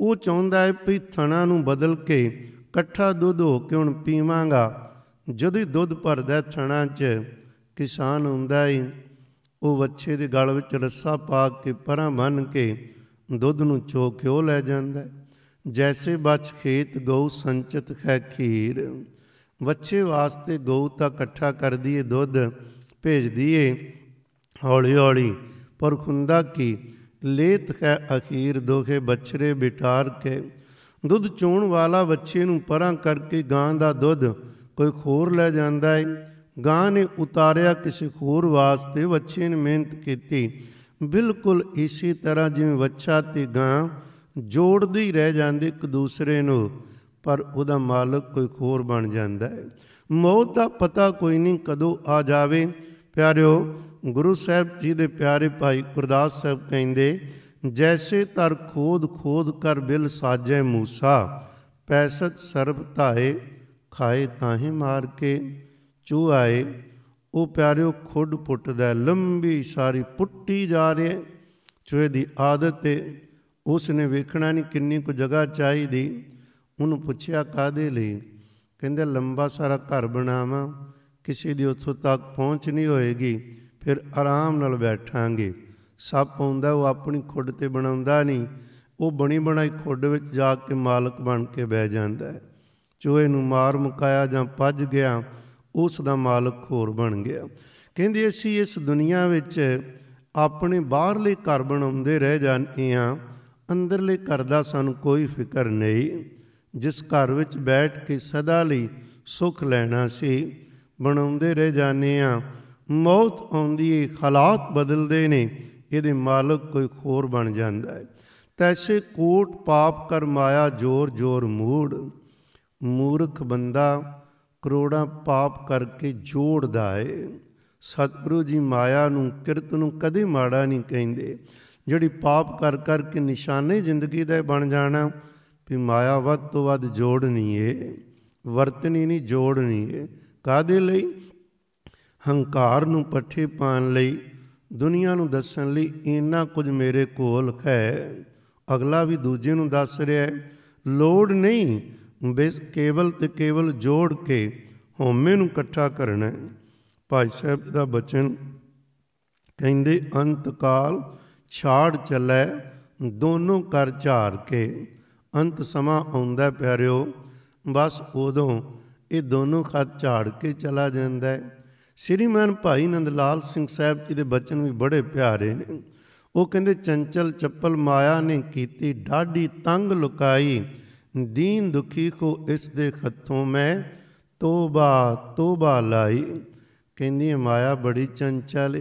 Speaker 1: ਉਹ ਚਾਹੁੰਦਾ ਹੈ ਵੀ ਥਣਾ ਨੂੰ ਬਦਲ ਕੇ ਇਕੱਠਾ ਦੁੱਧ ਹੋ ਕੇ ਹੁਣ ਪੀਵਾਂਗਾ ਜਦੋਂ ਦੁੱਧ ਭਰਦਾ ਥਣਾ 'ਚ ਕਿਸਾਨ ਹੁੰਦਾ ਏ ਉਹ ਵੱਛੇ ਦੇ ਗਲ ਵਿੱਚ ਰੱਸਾ ਪਾ ਕੇ ਪਰਾਂ ਬੰਨ ਕੇ ਦੁੱਧ ਨੂੰ ਚੋ ਕੇ ਉਹ ਲੈ ਜਾਂਦਾ ਜੈਸੇ ਬਚ ਖੇਤ ਗਊ ਸੰਚਿਤ ਹੈ ਖੀਰ ਵੱਛੇ ਵਾਸਤੇ ਗਊ ਤਾਂ ਇਕੱਠਾ ਕਰਦੀ ਏ ਦੁੱਧ ਭੇਜ ਦੀਏ ਹੌਲੀ ਹੌਲੀ ਪਰ ਖੁੰਦਾ ਕੀ ਲੇਤ ਹੈ ਅਖੀਰ ਦੋਖੇ ਬਛਰੇ ਬਿਟਾਰ ਕੇ ਦੁੱਧ ਚੋਣ ਵਾਲਾ ਬੱਚੇ ਨੂੰ ਪਰਾਂ ਕਰਕੇ ਗਾਂ ਦਾ ਦੁੱਧ ਕੋਈ ਖੋਰ ਲੈ ਜਾਂਦਾ ਹੈ ਗਾਂ ਨੇ ਉਤਾਰਿਆ ਕਿਸੇ ਖੋਰ ਵਾਸਤੇ ਬੱਚੇ ਨੇ ਮਿਹਨਤ ਕੀਤੀ ਬਿਲਕੁਲ ਇਸੇ ਤਰ੍ਹਾਂ ਜਿਵੇਂ ਬੱਚਾ ਤੇ ਗਾਂ ਜੋੜਦੀ ਰਹਿ ਜਾਂਦੇ ਇੱਕ ਦੂਸਰੇ ਨੂੰ ਪਰ ਉਹਦਾ ਮਾਲਕ ਕੋਈ ਖੋਰ ਬਣ ਜਾਂਦਾ ਹੈ ਮੌਤ ਦਾ ਪਤਾ ਕੋਈ ਨਹੀਂ ਕਦੋਂ ਆ ਜਾਵੇ ਪਿਆਰਿਓ ਗੁਰੂ ਸਾਹਿਬ ਜੀ ਦੇ ਪਿਆਰੇ ਭਾਈ ਗੁਰਦਾਸ ਸਾਹਿਬ ਕਹਿੰਦੇ ਜੈਸੇ ਤਰ ਖੋਦ ਖੋਦ ਕਰ ਬਿਲ ਸਾਜੈ ਮੂਸਾ ਪੈਸਤ ਸਰਬ ਧਾਏ ਖਾਏ ਤਾਹੇ ਮਾਰ ਕੇ ਚੂ ਆਏ ਉਹ ਪਿਆਰਿਓ ਖੁੱਡ ਪੁੱਟਦਾ ਲੰਬੀ ਸਾਰੀ ਪੁੱਟੀ ਜਾ ਰਹੀ ਚੂਹੇ ਦੀ ਆਦਤ ਤੇ ਉਸ ਨੇ ਵੇਖਣਾ ਨਹੀਂ ਕਿੰਨੀ ਕੁ ਜਗ੍ਹਾ ਚਾਹੀਦੀ ਉਹਨੂੰ ਪੁੱਛਿਆ ਕਾਦੇ ਲਈ ਕਹਿੰਦੇ ਲੰਬਾ ਸਾਰਾ ਘਰ ਬਣਾਵਾਂ ਕਿਸੇ ਦੀ ਉੱਥੋਂ ਤੱਕ ਪਹੁੰਚ ਨਹੀਂ ਹੋਏਗੀ ਫਿਰ ਆਰਾਮ ਨਾਲ ਬੈਠਾਂਗੇ ਸਭ ਹੁੰਦਾ ਉਹ ਆਪਣੀ ਖੁੱਡ ਤੇ ਬਣਾਉਂਦਾ ਨਹੀਂ ਉਹ ਬਣੀ ਬਣਾਈ ਖੁੱਡ ਵਿੱਚ ਜਾ ਕੇ ਮਾਲਕ ਬਣ ਕੇ ਬਹਿ ਜਾਂਦਾ ਹੈ ਚੋਹੇ ਨੂੰ ਮਾਰ ਮੁਕਾਇਆ ਜਾਂ ਪੱਜ ਗਿਆ ਉਸ ਦਾ ਮਾਲਕ ਹੋਰ ਬਣ ਗਿਆ ਕਹਿੰਦੇ ਅਸੀਂ ਇਸ ਦੁਨੀਆ ਵਿੱਚ ਆਪਣੇ ਬਾਹਰਲੇ ਘਰ ਬਣਾਉਂਦੇ ਰਹਿ ਜਾਂਦੇ ਆ ਅੰਦਰਲੇ ਘਰ ਦਾ ਸਾਨੂੰ ਕੋਈ ਫਿਕਰ ਨਹੀਂ ਜਿਸ ਘਰ ਵਿੱਚ ਬੈਠ ਕੇ ਸਦਾ ਲਈ ਸੁਖ ਲੈਣਾ ਸੀ ਬਣਾਉਂਦੇ ਰਹਿ ਜਾਂਦੇ ਆ ਮੌਤ ਆਉਂਦੀ ਏ ਹਾਲਾਤ ਬਦਲਦੇ ਨੇ ਇਹਦੇ ਮਾਲਕ ਕੋਈ ਖੋਰ ਬਣ ਜਾਂਦਾ ਹੈ ਤੈਸੇ ਕੋਟ ਪਾਪ ਕਰ ਮਾਇਆ ਜੋਰ ਜੋਰ ਮੂੜ ਮੂਰਖ ਬੰਦਾ ਕਰੋੜਾਂ ਪਾਪ ਕਰਕੇ ਜੋੜਦਾ ਏ ਸਤਿਗੁਰੂ ਜੀ ਮਾਇਆ ਨੂੰ ਕਿਰਤ ਨੂੰ ਕਦੇ ਮਾੜਾ ਨਹੀਂ ਕਹਿੰਦੇ ਜਿਹੜੀ ਪਾਪ ਕਰ ਕਰਕੇ ਨਿਸ਼ਾਨੇ ਜ਼ਿੰਦਗੀ ਦਾ ਬਣ ਜਾਣਾ ਵੀ ਮਾਇਆ ਵੱਧ ਤੋਂ ਵੱਧ ਜੋੜਨੀ ਏ ਵਰਤਨੀ ਨਹੀਂ ਜੋੜਨੀ ਏ ਕਾਦੇ ਲਈ ਹੰਕਾਰ ਨੂੰ ਪੱਠੇ ਪਾਣ ਲਈ ਦੁਨੀਆ ਨੂੰ ਦੱਸਣ ਲਈ ਇੰਨਾ ਕੁਝ ਮੇਰੇ ਕੋਲ ਹੈ ਅਗਲਾ ਵੀ ਦੂਜੇ ਨੂੰ ਦੱਸ ਰਿਹਾ ਹੈ ਲੋੜ ਨਹੀਂ ਬਸ ਕੇਵਲ ਤੇ ਕੇਵਲ ਜੋੜ ਕੇ ਹਉਮੈ ਨੂੰ ਇਕੱਠਾ ਕਰਨਾ ਹੈ ਭਾਈ ਸਾਹਿਬ ਦਾ ਬਚਨ ਕਹਿੰਦੇ ਅੰਤ ਕਾਲ ਛਾੜ ਚੱਲੇ ਦੋਨੋਂ ਕਰ ਝਾਰ ਕੇ ਅੰਤ ਸਮਾਂ ਆਉਂਦਾ ਪਿਆਰਿਓ ਬਸ ਉਦੋਂ ਇਹ ਦੋਨੋਂ ਖਤ ਝਾੜ ਕੇ ਚਲਾ ਜਾਂਦਾ ਹੈ ਸ੍ਰੀਮਾਨ ਭਾਈ ਨੰਦ ਲਾਲ ਸਿੰਘ ਸਾਹਿਬ ਜੀ ਦੇ ਬਚਨ ਵੀ ਬੜੇ ਪਿਆਰੇ ਨੇ ਉਹ ਕਹਿੰਦੇ ਚੰਚਲ ਚੱਪਲ ਮਾਇਆ ਨੇ ਕੀਤੀ ਡਾਢੀ ਤੰਗ ਲੁਕਾਈ ਦੀਨ ਦੁਖੀ ਕੋ ਇਸ ਦੇ ਖਤੋਂ ਮੈਂ ਤੋਬਾ ਤੋਬਾ ਲਾਈ ਕਹਿੰਦੀ ਮਾਇਆ ਬੜੀ ਚੰਚਲ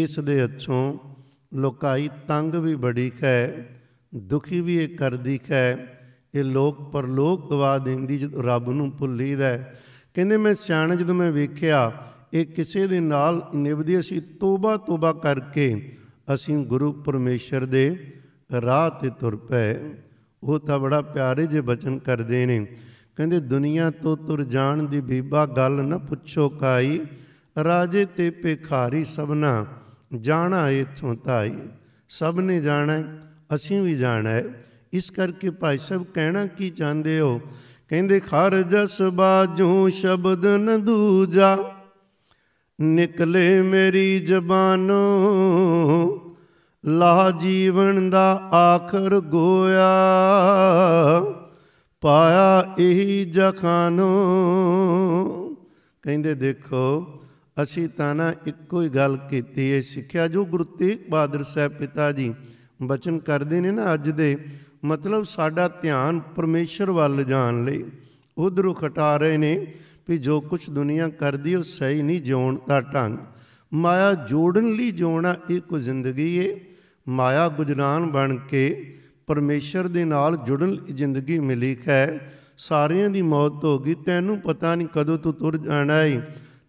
Speaker 1: ਇਸ ਦੇ ਹੱਥੋਂ ਲੁਕਾਈ ਤੰਗ ਵੀ ਬੜੀ ਹੈ ਦੁਖੀ ਵੀ ਇਹ ਕਰਦੀ ਹੈ ਇਹ ਲੋਕ ਪਰਲੋਕ ਗਵਾ ਦਿੰਦੀ ਜਦ ਰੱਬ ਨੂੰ ਭੁੱਲੀਦਾ ਕਹਿੰਦੇ ਮੈਂ ਸਿਆਣ ਜਦੋਂ ਮੈਂ ਵੇਖਿਆ ਇਹ ਕਿਸੇ ਦੇ ਨਾਲ ਨਿਭਦੀ ਅਸੀਂ ਤੋਬਾ ਤੋਬਾ ਕਰਕੇ ਅਸੀਂ ਗੁਰੂ ਪਰਮੇਸ਼ਰ ਦੇ ਰਾਹ ਤੇ ਤੁਰ ਪਏ ਉਹ ਤਾਂ ਬੜਾ ਪਿਆਰੇ ਜੇ ਬਚਨ ਕਰਦੇ ਨੇ ਕਹਿੰਦੇ ਦੁਨੀਆ ਤੋਂ ਤੁਰ ਜਾਣ ਦੀ ਬੀਬਾ ਗੱਲ ਨਾ ਪੁੱਛੋ ਕਾਈ ਰਾਜੇ ਤੇ ਭਿਖਾਰੀ ਸਭਨਾ ਜਾਣਾ ਇਥੋਂ ਤਾਈ ਸਭ ਨੇ ਜਾਣਾ ਅਸੀਂ ਵੀ ਜਾਣਾ ਹੈ ਇਸ ਕਰਕੇ ਭਾਈ ਸਾਹਿਬ ਕਹਿਣਾ ਕੀ ਚਾਹੁੰਦੇ ਹੋ ਕਹਿੰਦੇ ਖਰ ਜਸ ਬਾਜੂ ਸ਼ਬਦ ਨ ਦੂਜਾ ਨਿਕਲੇ ਮੇਰੀ ਜ਼ਬਾਨੋਂ ਲਾ ਜੀਵਨ ਦਾ ਆਖਰ ਗੋਇਆ ਪਾਇਆ ਇਹੀ ਜਖਾਨੋ ਕਹਿੰਦੇ ਦੇਖੋ ਅਸੀਂ ਤਾਂ ਨਾ ਇੱਕੋ ਹੀ ਗੱਲ ਕੀਤੀ ਹੈ ਸਿੱਖਿਆ ਜੋ ਗੁਰੂ ਤੇਗ ਬਹਾਦਰ ਸਾਹਿਬ ਪਿਤਾ ਜੀ ਬਚਨ ਕਰਦੇ ਨੇ ਨਾ ਅੱਜ ਦੇ ਮਤਲਬ ਸਾਡਾ ਧਿਆਨ ਪਰਮੇਸ਼ਰ ਵੱਲ ਜਾਣ ਲਈ ਉਧਰੋਂ ਖਟਾ ਰਹੇ ਨੇ ਵੀ ਜੋ ਕੁਝ ਦੁਨੀਆ ਕਰਦੀ ਉਹ ਸਹੀ ਨਹੀਂ ਜਿਉਣ ਦਾ ਢੰਗ ਮਾਇਆ ਜੋੜਨ ਲਈ ਜਿਉਣਾ ਇਹ ਕੋ ਜ਼ਿੰਦਗੀ ਏ ਮਾਇਆ ਗੁਜਰਾਨ ਬਣ ਕੇ ਪਰਮੇਸ਼ਰ ਦੇ ਨਾਲ ਜੁੜਨ ਲਈ ਜ਼ਿੰਦਗੀ ਮਿਲੀ ਹੈ ਸਾਰਿਆਂ ਦੀ ਮੌਤ ਹੋ ਗਈ ਤੈਨੂੰ ਪਤਾ ਨਹੀਂ ਕਦੋਂ ਤੂੰ ਤੁਰ ਜਾਣਾ ਏ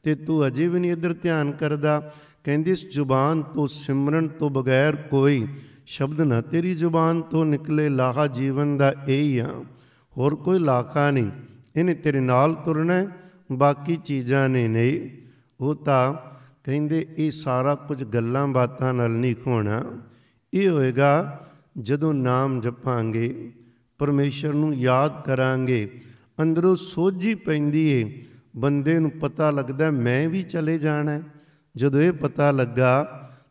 Speaker 1: ਤੇ ਤੂੰ ਅਜੇ ਵੀ ਨਹੀਂ ਇੱਧਰ ਧਿਆਨ ਕਰਦਾ ਕਹਿੰਦੀ ਇਸ ਜ਼ੁਬਾਨ ਤੋਂ ਸਿਮਰਨ ਤੋਂ ਬਗੈਰ ਕੋਈ ਸ਼ਬਦ ਨਾ ਤੇਰੀ ਜ਼ੁਬਾਨ ਤੋਂ ਨਿਕਲੇ ਲਾਹਾ ਜੀਵਨ ਦਾ ਇਹੀ ਆ ਹੋਰ ਕੋਈ ਲਾਕਾ ਨਹੀਂ ਇਹਨੇ ਤੇਰੇ ਨਾਲ ਤੁਰਨਾ ਬਾਕੀ ਚੀਜ਼ਾਂ ਨੇ ਨਹੀਂ ਉਹ ਤਾਂ ਕਹਿੰਦੇ ਇਹ ਸਾਰਾ ਕੁਝ ਗੱਲਾਂ ਬਾਤਾਂ ਨਾਲ ਨਹੀਂ ਖੋਣਾ ਇਹ ਹੋਏਗਾ ਜਦੋਂ ਨਾਮ ਜਪਾਂਗੇ ਪਰਮੇਸ਼ਰ ਨੂੰ ਯਾਦ ਕਰਾਂਗੇ ਅੰਦਰੋਂ ਸੋਝੀ ਪੈਂਦੀ ਏ ਬੰਦੇ ਨੂੰ ਪਤਾ ਲੱਗਦਾ ਮੈਂ ਵੀ ਚਲੇ ਜਾਣਾ ਜਦੋਂ ਇਹ ਪਤਾ ਲੱਗਾ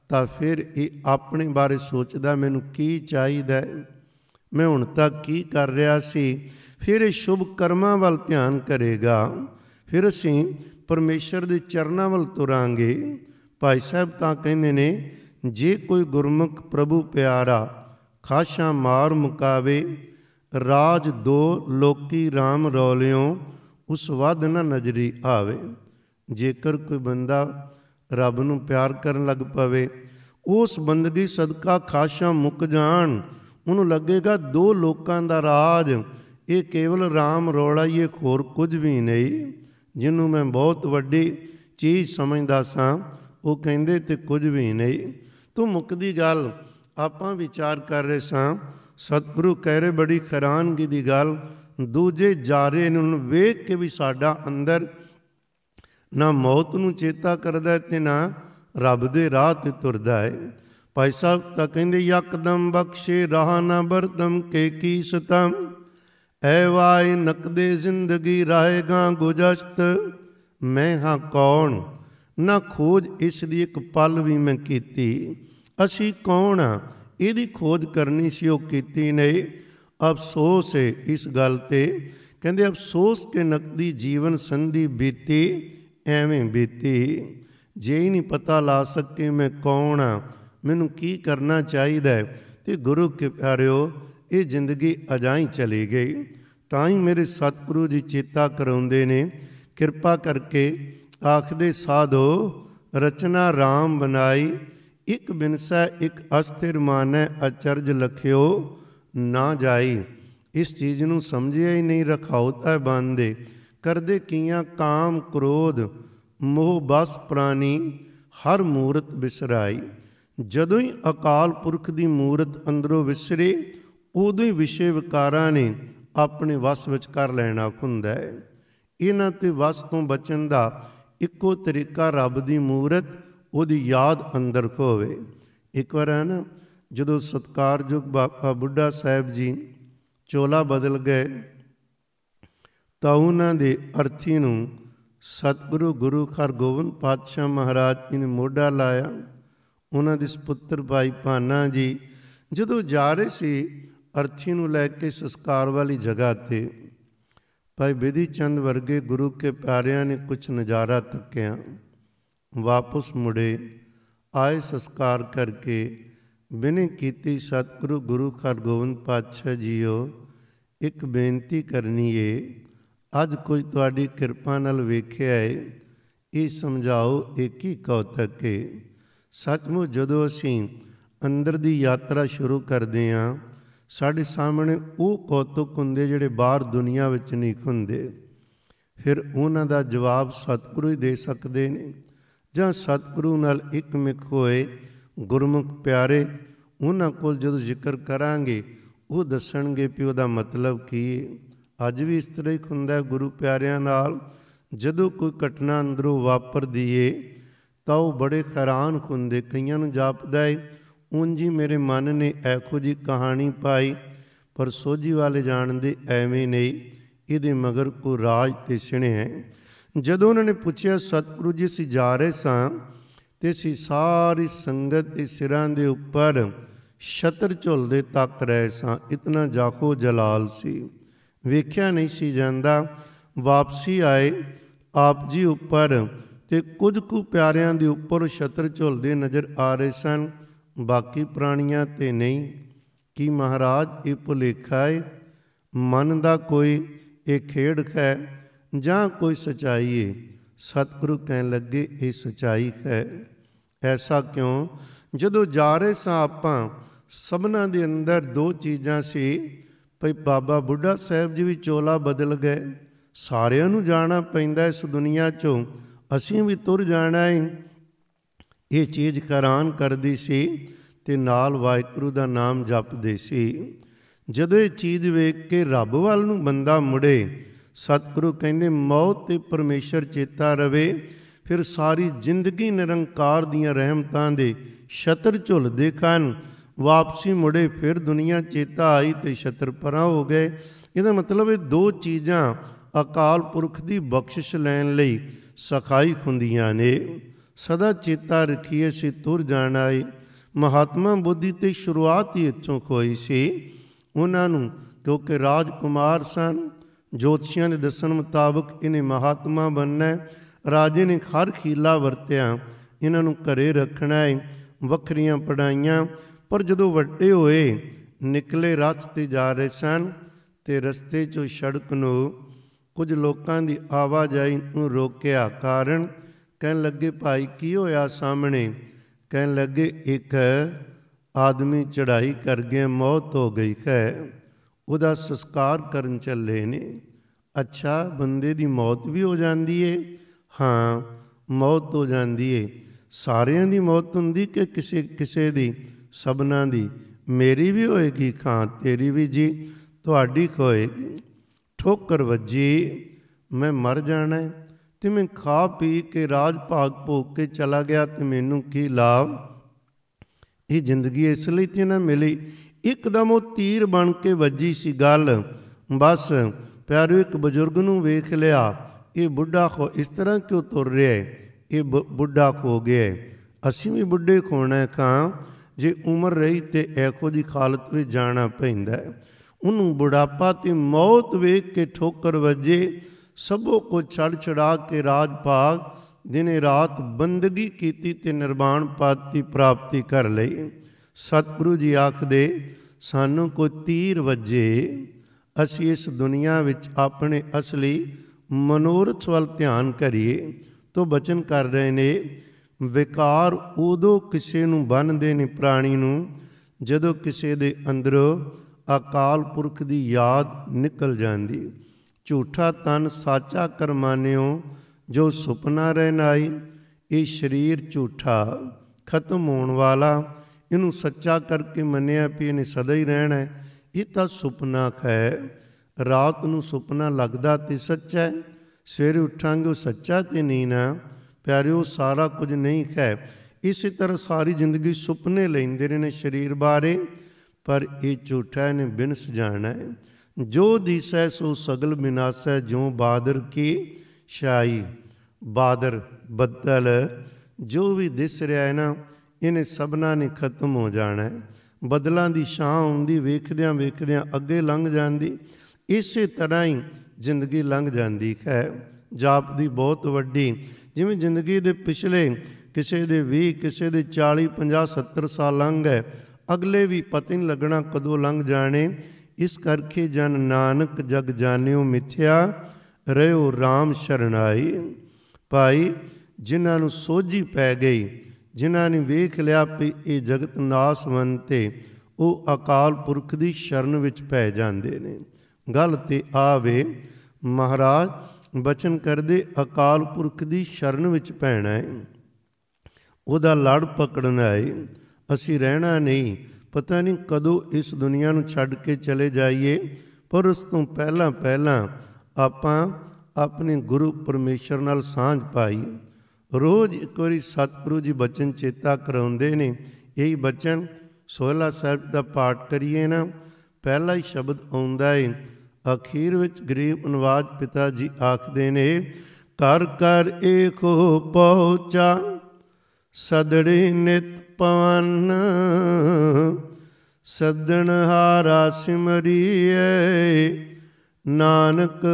Speaker 1: ਤਾਂ ਫਿਰ ਇਹ ਆਪਣੇ ਬਾਰੇ ਸੋਚਦਾ ਮੈਨੂੰ ਕੀ ਚਾਹੀਦਾ ਮੈਂ ਹੁਣ ਤੱਕ ਕੀ ਕਰ ਰਿਹਾ ਸੀ ਫਿਰ ਇਹ ਸ਼ੁਭ ਕਰਮਾਂ ਵੱਲ ਧਿਆਨ ਕਰੇਗਾ ਫਿਰ ਅਸੀਂ ਪਰਮੇਸ਼ਰ ਦੇ ਚਰਨਾਂ ਵੱਲ ਤੁਰਾਂਗੇ ਭਾਈ ਸਾਹਿਬ ਤਾਂ ਕਹਿੰਦੇ ਨੇ ਜੇ ਕੋਈ ਗੁਰਮੁਖ ਪ੍ਰਭੂ ਪਿਆਰਾ ਖਾਸ਼ਾ ਮਾਰ ਮੁਕਾਵੇ ਰਾਜ ਦੋ ਲੋਕੀ RAM ਰੋਲਿਓ ਉਸ ਵੱਧ ਨਾ ਨਜ਼ਰੀ ਆਵੇ ਜੇਕਰ ਕੋਈ ਬੰਦਾ ਰੱਬ ਨੂੰ ਪਿਆਰ ਕਰਨ ਲੱਗ ਪਵੇ ਉਸ ਬੰਦਗੀ ਸਦਕਾ ਖਾਸ਼ਾ ਮੁੱਕ ਜਾਣ ਉਹਨੂੰ ਲੱਗੇਗਾ ਦੋ ਲੋਕਾਂ ਦਾ ਰਾਜ ਇਹ ਕੇਵਲ RAM ਰੋਲਾ ਹੀ ਇਹ ਹੋਰ ਕੁਝ ਵੀ ਨਹੀਂ ਜਿਹਨੂੰ ਮੈਂ ਬਹੁਤ ਵੱਡੀ ਚੀਜ਼ ਸਮਝਦਾ ਸਾਂ ਉਹ ਕਹਿੰਦੇ ਤੇ ਕੁਝ ਵੀ ਨਹੀਂ ਤੂੰ ਮੁੱਕਦੀ ਗੱਲ ਆਪਾਂ ਵਿਚਾਰ ਕਰ ਰਹੇ ਸਾਂ ਸਤਿਗੁਰੂ ਕਹਿ ਰਹੇ ਬੜੀ ਖਰਾਨਗੀ ਦੀ ਗੱਲ ਦੂਜੇ ਜਾਰੇ ਨੂੰ ਵੇਖ ਕੇ ਵੀ ਸਾਡਾ ਅੰਦਰ ਨਾ ਮੌਤ ਨੂੰ ਚੇਤਾ ਕਰਦਾ ਤੇ ਨਾ ਰੱਬ ਦੇ ਰਾਹ ਤੇ ਤੁਰਦਾ ਹੈ ਭਾਈ ਸਾਹਿਬ ਤਾਂ ਕਹਿੰਦੇ ਯਕਦਮ ਬਖਸ਼ੇ ਰਹਾ ਨਾ ਬਰਦਮ ਕੇ ਕੀ ਸਤਮ ਐ ਵਾਏ ਨਕਦੇ ਜ਼ਿੰਦਗੀ ਰਾਏਗਾ ਗੁਜਸਤ ਮੈਂ ਹਾਂ ਕੌਣ ਨਾ ਖੋਜ ਇਸ ਦੀ ਇੱਕ ਪਲ ਵੀ ਮੈਂ ਕੀਤੀ ਅਸੀਂ ਕੌਣ ਆ ਇਹਦੀ ਖੋਜ ਕਰਨੀ ਸੀ ਉਹ ਕੀਤੀ ਨਹੀਂ ਅਫਸੋਸ ਹੈ ਇਸ ਗੱਲ ਤੇ ਕਹਿੰਦੇ ਅਫਸੋਸ ਕਿ ਨਕਦੀ ਜੀਵਨ ਸੰਧੀ ਬੀਤੀ ਐਵੇਂ ਬੀਤੀ ਜੇ ਹੀ ਨਹੀਂ ਪਤਾ ਲਾ ਸਕੇ ਮੈਂ ਕੌਣ ਆ ਮੈਨੂੰ ਕੀ ਕਰਨਾ ਚਾਹੀਦਾ ਤੇ ਗੁਰੂ ਕੇ ਪਿਆਰਿਓ ਇਹ ਜ਼ਿੰਦਗੀ ਅਜਾਈ ਚਲੀ ਗਈ ਤਾਂ ਹੀ ਮੇਰੇ ਸਤਿਗੁਰੂ ਜੀ ਚੇਤਾ ਕਰਾਉਂਦੇ ਨੇ ਕਿਰਪਾ ਕਰਕੇ ਆਖਦੇ ਸਾਧੋ ਰਚਨਾ RAM ਬਣਾਈ ਇੱਕ ਬਿਨਸਾ ਇੱਕ ਅਸਥਿਰ ਮਾਨੈ ਅਚਰਜ ਲਖਿਓ ਨਾ ਜਾਈ ਇਸ ਚੀਜ਼ ਨੂੰ ਸਮਝਿਆ ਹੀ ਨਹੀਂ ਰਖਾਉਤਾ ਬੰਦੇ ਕਰਦੇ ਕੀਆਂ ਕਾਮ ਕ੍ਰੋਧ ਮੋਹ ਬਸ ਪ੍ਰਾਨੀ ਹਰ ਮੂਰਤ ਵਿਸਰਾਈ ਜਦੋਂ ਹੀ ਅਕਾਲ ਪੁਰਖ ਦੀ ਮੂਰਤ ਅੰਦਰੋਂ ਵਿਸਰੇ ਉਦੋਂ ਹੀ ਵਿਸ਼ੇ ਵਿਕਾਰਾਂ ਨੇ ਆਪਣੇ ਵਸ ਵਿੱਚ ਕਰ ਲੈਣਾ ਹੁੰਦਾ ਹੈ ਇਹਨਾਂ ਤੇ ਵਸ ਤੋਂ ਬਚਣ ਦਾ ਇੱਕੋ ਤਰੀਕਾ ਰੱਬ ਦੀ ਮੂਰਤ ਉਹਦੀ ਯਾਦ ਅੰਦਰ ਹੋਵੇ ਇੱਕ ਵਾਰ ਹੈ ਨਾ ਜਦੋਂ ਸਤਕਾਰਯੋਗ ਬਾਬਾ ਬੁੱਢਾ ਸਾਹਿਬ ਜੀ ਚੋਲਾ ਬਦਲ ਗਏ ਤਾਂ ਉਹਨਾਂ ਦੇ ਅਰਥੀ ਨੂੰ ਸਤਿਗੁਰੂ ਗੁਰੂ ਘਰ ਗੋਵਿੰਦ ਪਾਤਸ਼ਾਹ ਮਹਾਰਾਜ ਜੀ ਨੇ ਮੋਢਾ ਲਾਇਆ ਉਹਨਾਂ ਦੇ ਸੁਪੁੱਤਰ ਭਾਈ ਭਾਨਾ ਜੀ ਜਦੋਂ ਜਾ ਰਹੇ ਸੀ ਅਰਥੀ ਨੂੰ ਲੈ ਕੇ ਸੰਸਕਾਰ ਵਾਲੀ ਜਗ੍ਹਾ ਤੇ ਭਾਈ ਬਿਧੀ ਚੰਦ ਵਰਗੇ ਗੁਰੂ ਕੇ ਪਿਆਰਿਆਂ ਨੇ ਕੁਝ ਨਜ਼ਾਰਾ ਤੱਕਿਆ ਵਾਪਸ ਮੁੜੇ ਆਏ ਸੰਸਕਾਰ ਕਰਕੇ ਬਿਨੇ ਕੀਤੀ ਸਤਿਗੁਰੂ ਗੁਰੂ ਘਰ ਗੋਵਿੰਦ ਪਾਤਸ਼ਾਹ ਜੀਓ ਇੱਕ ਬੇਨਤੀ ਕਰਨੀ ਏ ਅੱਜ ਕੁਝ ਤੁਹਾਡੀ ਕਿਰਪਾ ਨਾਲ ਵੇਖਿਆ ਏ ਇਹ ਸਮਝਾਓ ਇੱਕ ਹੀ ਕੌਤਕ ਕੇ ਸੱਚਮੁੱਚ ਜਦੋਂ ਅਸੀਂ ਅੰਦਰ ਦੀ ਯਾਤਰਾ ਸ਼ੁਰੂ ਕਰਦੇ ਆ ਸਾਡੇ ਸਾਹਮਣੇ ਉਹ ਕੌਤਕ ਹੁੰਦੇ ਜਿਹੜੇ ਬਾਹਰ ਦੁਨੀਆ ਵਿੱਚ ਨਹੀਂ ਹੁੰਦੇ ਫਿਰ ਉਹਨਾਂ ਦਾ ਜਵਾਬ ਸਤਿਗੁਰੂ ਹੀ ਦੇ ਸਕਦੇ ਨੇ ਜਾਂ ਸਤਿਗੁਰੂ ਨਾਲ ਇੱਕਮਿਕ ਹੋਏ ਗੁਰਮੁਖ ਪਿਆਰੇ ਉਹਨਾਂ ਕੋਲ ਜਦੋਂ ਜ਼ਿਕਰ ਕਰਾਂਗੇ ਉਹ ਦੱਸਣਗੇ ਕਿ ਉਹਦਾ ਮਤਲਬ ਕੀ ਹੈ ਅੱਜ ਵੀ ਇਸ ਤਰ੍ਹਾਂ ਹੀ ਹੁੰਦਾ ਗੁਰੂ ਪਿਆਰਿਆਂ ਨਾਲ ਜਦੋਂ ਕੋਈ ਘਟਨਾ ਅੰਦਰੋਂ ਵਾਪਰਦੀ ਏ ਤਾਂ ਉਹ ਬੜੇ ਹੈਰਾਨ ਹੁੰਦੇ ਕਈਆਂ ਨੂੰ ਜਾਪਦਾ ਏ ਉਂਝ ਮੇਰੇ ਮਨ ਨੇ ਐਖੋ ਜੀ ਕਹਾਣੀ ਪਾਈ ਪਰ ਸੋਝੀ ਵਾਲੇ ਜਾਣਦੇ ਐਵੇਂ ਨਹੀਂ ਇਹਦੇ ਮਗਰ ਕੋ ਰਾਜ ਤੇ ਸਿਣੇ ਹੈ ਜਦੋਂ ਉਹਨਾਂ ਨੇ ਪੁੱਛਿਆ ਸਤਿਗੁਰੂ ਜੀ ਸੀ ਜਾ ਰਹੇ ਸਾਂ ਤੇ ਸੀ ਸਾਰੀ ਸੰਗਤ ਦੇ ਸਿਰਾਂ ਦੇ ਉੱਪਰ ਛਤਰ ਝੁਲਦੇ ਤੱਕ ਰਹੇ ਸਾਂ ਇਤਨਾ ਜਾਖੋ ਜਲਾਲ ਸੀ ਵੇਖਿਆ ਨਹੀਂ ਸੀ ਜਾਂਦਾ ਵਾਪਸੀ ਆਏ ਆਪ ਜੀ ਉੱਪਰ ਤੇ ਕੁਝ ਕੁ ਪਿਆਰਿਆਂ ਦੇ ਉੱਪਰ ਛਤਰ ਝੁਲਦੇ ਨਜ਼ਰ ਆ ਰਹੇ ਸਨ ਬਾਕੀ ਪ੍ਰਾਣੀਆਂ ਤੇ ਨਹੀਂ ਕੀ ਮਹਾਰਾਜ ਇਹ ਭੁਲੇਖਾ ਹੈ ਮਨ ਦਾ ਕੋਈ ਇਹ ਖੇਡ ਹੈ ਜਾਂ ਕੋਈ ਸਚਾਈ ਹੈ ਸਤਿਗੁਰੂ ਕਹਿਣ ਲੱਗੇ ਇਹ ਸਚਾਈ ਹੈ ਐਸਾ ਕਿਉਂ ਜਦੋਂ ਜਾ ਰਹੇ ਸਾਂ ਆਪਾਂ ਸਭਨਾਂ ਦੇ ਅੰਦਰ ਦੋ ਚੀਜ਼ਾਂ ਸੀ ਭਈ ਬਾਬਾ ਬੁੱਢਾ ਸਾਹਿਬ ਜੀ ਵੀ ਚੋਲਾ ਬਦਲ ਗਏ ਸਾਰਿਆਂ ਨੂੰ ਜਾਣਾ ਪੈਂਦਾ ਇਸ ਦੁਨੀਆ 'ਚੋਂ ਅਸੀਂ ਵੀ ਤੁਰ ਜਾਣਾ ਹੈ ਇਹ ਚੀਜ਼ ਕਰਾਨ ਕਰਦੀ ਸੀ ਤੇ ਨਾਲ ਵਾਹਿਗੁਰੂ ਦਾ ਨਾਮ ਜਪਦੇ ਸੀ ਜਦੋਂ ਇਹ ਚੀਜ਼ ਵੇਖ ਕੇ ਰੱਬ ਵੱਲ ਨੂੰ ਬੰਦਾ ਮੁੜੇ ਸਤਿਗੁਰੂ ਕਹਿੰਦੇ ਮੌਤ ਤੇ ਪਰਮੇਸ਼ਰ ਚੇਤਾ ਰਵੇ ਫਿਰ ਸਾਰੀ ਜ਼ਿੰਦਗੀ ਨਿਰੰਕਾਰ ਦੀਆਂ ਰਹਿਮਤਾਂ ਦੇ ਛਤਰ ਝੁੱਲਦੇ ਹਨ ਵਾਪਸੀ ਮੁੜੇ ਫਿਰ ਦੁਨੀਆ ਚੇਤਾ ਆਈ ਤੇ ਛਤਰ ਪਰਾਂ ਹੋ ਗਏ ਇਹਦਾ ਮਤਲਬ ਇਹ ਦੋ ਚੀਜ਼ਾਂ ਅਕਾਲ ਪੁਰਖ ਦੀ ਬਖਸ਼ਿਸ਼ ਲੈਣ ਲਈ ਸਖਾਈ ਹੁੰਦੀਆਂ ਨੇ ਸਦਾ ਚੇਤਾ ਰੱਖੀਏ ਸੀ ਤੁਰ ਜਾਣਾ ਏ ਮਹਾਤਮਾ ਬੁੱਧੀ ਤੇ ਸ਼ੁਰੂਆਤ ਹੀ ਇੱਥੋਂ ਹੋਈ ਸੀ ਉਹਨਾਂ ਨੂੰ ਕਿਉਂਕਿ ਰਾਜਕੁਮਾਰ ਸਨ ਜੋਤਸ਼ੀਆਂ ਦੇ ਦੱਸਣ ਮੁਤਾਬਕ ਇਹਨੇ ਮਹਾਤਮਾ ਬੰਨਣਾ ਰਾਜੇ ਨੇ ਹਰ ਖੀਲਾ ਵਰਤਿਆ ਇਹਨਾਂ ਨੂੰ ਘਰੇ ਰੱਖਣਾ ਹੈ ਵੱਖਰੀਆਂ ਪੜਾਈਆਂ ਪਰ ਜਦੋਂ ਵੱਡੇ ਹੋਏ ਨਿਕਲੇ ਰਾਤ ਤੇ ਜਾ ਰਹੇ ਸਨ ਤੇ ਰਸਤੇ 'ਚ ਸੜਕ ਨੂੰ ਕੁਝ ਲੋਕਾਂ ਦੀ ਆਵਾਜਾਈ ਨੂੰ ਰੋਕਿਆ ਕਾਰਨ ਕਹਿਣ ਲੱਗੇ ਭਾਈ ਕੀ ਹੋਇਆ ਸਾਹਮਣੇ ਕਹਿਣ ਲੱਗੇ ਇੱਕ ਆਦਮੀ ਚੜਾਈ ਕਰ ਗਏ ਮੌਤ ਹੋ ਗਈ ਹੈ ਉਹਦਾ ਸੰਸਕਾਰ ਕਰਨ ਚੱਲੇ ਨੇ ਅੱਛਾ ਬੰਦੇ ਦੀ ਮੌਤ ਵੀ ਹੋ ਜਾਂਦੀ ਏ ਹਾਂ ਮੌਤ ਹੋ ਜਾਂਦੀ ਏ ਸਾਰਿਆਂ ਦੀ ਮੌਤ ਹੁੰਦੀ ਕਿ ਕਿਸੇ ਕਿਸੇ ਦੀ ਸਭਨਾਂ ਦੀ ਮੇਰੀ ਵੀ ਹੋਏਗੀ ਕਾਂ ਤੇਰੀ ਵੀ ਜੀ ਤੁਹਾਡੀ ਹੋਏਗੀ ਠੋਕਰ ਵੱਜੀ ਮੈਂ ਮਰ ਜਾਣਾ ਤੇ ਮੈਂ ਖਾ ਪੀ ਕੇ ਰਾਜ ਭਾਗ ਭੋਗ ਕੇ ਚਲਾ ਗਿਆ ਤੇ ਮੈਨੂੰ ਕੀ ਲਾਭ ਇਹ ਜ਼ਿੰਦਗੀ ਇਸ ਲਈ ਤੇ ਨਾ ਮਿਲੀ ਇੱਕਦਮ ਉਹ ਤੀਰ ਬਣ ਕੇ ਵੱਜੀ ਸੀ ਗੱਲ ਬਸ ਪਿਆਰੇ ਇੱਕ ਬਜ਼ੁਰਗ ਨੂੰ ਵੇਖ ਲਿਆ ਇਹ ਬੁੱਢਾ ਹੋ ਇਸ ਤਰ੍ਹਾਂ ਕਿਉਂ ਤੁਰ ਰਿਹਾ ਹੈ ਇਹ ਬੁੱਢਾ ਹੋ ਗਿਆ ਅਸੀਂ ਵੀ ਬੁੱਢੇ ਖੋਣਾ ਕਾਂ ਜੇ ਉਮਰ ਰਹੀ ਤੇ ਐਕੋ ਦੀ ਖਾਲਤ ਵਿੱਚ ਜਾਣਾ ਪੈਂਦਾ ਉਹਨੂੰ ਬੁਢਾਪਾ ਤੇ ਮੌਤ ਵੇਖ ਕੇ ਠੋਕਰ ਵੱਜੇ ਸਭੋ ਕੋ ਛੜ ਛੜਾ ਕੇ ਰਾਜ ਭਾਗ ਦਿਨੇ ਰਾਤ ਬੰਦਗੀ ਕੀਤੀ ਤੇ ਨਿਰਵਾਣ ਪਦ ਦੀ ਪ੍ਰਾਪਤੀ ਕਰ ਲਈ ਸਤਿਗੁਰੂ ਜੀ ਆਖਦੇ ਸਾਨੂੰ ਕੋ ਤੀਰ ਵੱਜੇ ਅਸੀਂ ਇਸ ਦੁਨੀਆ ਵਿੱਚ ਆਪਣੇ ਅਸਲੀ ਮਨੋਰਥ ਵੱਲ ਧਿਆਨ ਕਰੀਏ ਤੋਂ ਬਚਨ ਕਰ ਰਹੇ ਨੇ ਵਿਕਾਰ ਉਦੋਂ ਕਿਸੇ ਨੂੰ ਬੰਨਦੇ ਨੇ ਪ੍ਰਾਣੀ ਨੂੰ ਜਦੋਂ ਕਿਸੇ ਦੇ ਅੰਦਰੋਂ ਅਕਾਲ ਪੁਰਖ ਦੀ ਯਾਦ ਨਿਕਲ ਜਾਂਦੀ ਝੂਠਾ ਤਨ ਸਾਚਾ ਕਰਮਾਨਿਓ ਜੋ ਸੁਪਨਾ ਰਹਿਨਾਈ ਇਹ ਸਰੀਰ ਝੂਠਾ ਖਤਮ ਹੋਣ ਵਾਲਾ ਇਹਨੂੰ ਸੱਚਾ ਕਰਕੇ ਮੰਨਿਆ ਪੀ ਇਹਨੇ ਸਦਾ ਹੀ ਰਹਿਣਾ ਇਹ ਤਾਂ ਸੁਪਨਾ ਹੈ ਰਾਤ ਨੂੰ ਸੁਪਨਾ ਲੱਗਦਾ ਤੇ ਸੱਚਾ ਹੈ ਸਵੇਰੇ ਉੱਠਾਂਗੇ ਉਹ ਸੱਚਾ ਤੇ ਨਹੀਂ ਨਾ ਪਿਆਰਿਓ ਸਾਰਾ ਕੁਝ ਨਹੀਂ ਹੈ ਇਸੇ ਤਰ੍ਹਾਂ ਸਾਰੀ ਜ਼ਿੰਦਗੀ ਸੁਪਨੇ ਲੈਂਦੇ ਨੇ ਸਰੀਰ ਬਾਰੇ ਪਰ ਇਹ ਝੂਠਾ ਨੇ ਬਿਨ ਜਾਣਾ ਹੈ ਜੋ ਦਿਸੈ ਸੋ ਸਗਲ ਬਿਨਾਸੈ ਜੋ ਬਾਦਰ ਕੀ ਛਾਈ ਬਾਦਰ ਬੱਦਲ ਜੋ ਵੀ ਦਿਸ ਰਿਹਾ ਹੈ ਨਾ ਇਹਨੇ ਸਭਨਾ ਨੇ ਖਤਮ ਹੋ ਜਾਣਾ ਹੈ ਬਦਲਾਂ ਦੀ ਛਾਂ ਹੁੰਦੀ ਵੇਖਦਿਆਂ ਵੇਖਦਿਆਂ ਅੱਗੇ ਲੰਘ ਜਾਂਦੀ ਇਸੇ ਤਰ੍ਹਾਂ ਹੀ ਜ਼ਿੰਦਗੀ ਲੰਘ ਜਾਂਦੀ ਹੈ ਜਾਪ ਦੀ ਬਹੁਤ ਵੱਡੀ ਜਿਵੇਂ ਜ਼ਿੰਦਗੀ ਦੇ ਪਿਛਲੇ ਕਿਸੇ ਦੇ 20 ਕਿਸੇ ਦੇ 40 50 70 ਸਾਲ ਲੰਘ ਗਏ ਅਗਲੇ ਵੀ ਪਤਨ ਨਹੀਂ ਲੱਗਣਾ ਕਦੋਂ ਲੰਘ ਜਾਣੇ ਇਸ ਕਰਕੇ ਜਨ ਨਾਨਕ ਜਗ ਜਾਣਿਓ ਮਿਥਿਆ ਰਹਿਉ RAM ਸ਼ਰਣਾਈ ਭਾਈ ਜਿਨ੍ਹਾਂ ਨੂੰ ਸੋਝੀ ਪੈ ਗਈ ਜਿਨ੍ਹਾਂ ਨੇ ਵੇਖ ਲਿਆ ਕਿ ਇਹ ਜਗਤ ਨਾਸਵੰਤੇ ਉਹ ਅਕਾਲ ਪੁਰਖ ਦੀ ਸ਼ਰਨ ਵਿੱਚ ਪੈ ਜਾਂਦੇ ਨੇ ਗੱਲ ਤੇ ਆਵੇ ਮਹਾਰਾਜ ਬਚਨ ਕਰਦੇ ਅਕਾਲ ਪੁਰਖ ਦੀ ਸ਼ਰਨ ਵਿੱਚ ਪੈਣਾ ਹੈ ਉਹਦਾ ਲੜ ਪਕੜਨਾ ਹੈ ਅਸੀਂ ਰਹਿਣਾ ਨਹੀਂ ਪਤਾ ਨਹੀਂ ਕਦੋਂ ਇਸ ਦੁਨੀਆ ਨੂੰ ਛੱਡ ਕੇ ਚਲੇ ਜਾਈਏ ਪਰ ਉਸ ਤੋਂ ਪਹਿਲਾਂ ਪਹਿਲਾਂ ਆਪਾਂ ਆਪਣੇ ਗੁਰੂ ਪਰਮੇਸ਼ਰ ਨਾਲ ਸਾਂਝ ਪਾਈ ਰੋਜ਼ ਇੱਕ ਵਾਰੀ ਸਤਿਗੁਰੂ ਜੀ ਬਚਨ ਚੇਤਾ ਕਰਾਉਂਦੇ ਨੇ ਇਹੀ ਬਚਨ ਸੋਹਲਾ ਸਾਹਿਬ ਦਾ ਪਾਠ ਕਰੀਏ ਨਾ ਪਹਿਲਾ ਹੀ ਸ਼ਬਦ ਆਉਂਦਾ ਏ ਅਖੀਰ ਵਿੱਚ ਗਰੀਬ ਅਨਵਾਜ ਪਿਤਾ ਜੀ ਆਖਦੇ ਨੇ ਕਰ ਕਰ ਏਕੋ ਪਹੁੰਚਾ ਸਦੜੇ ਨਿਤ ਪਵਨ ਸਦਣ ਹਾਰਾ ਸਿਮਰੀਏ ਨਾਨਕ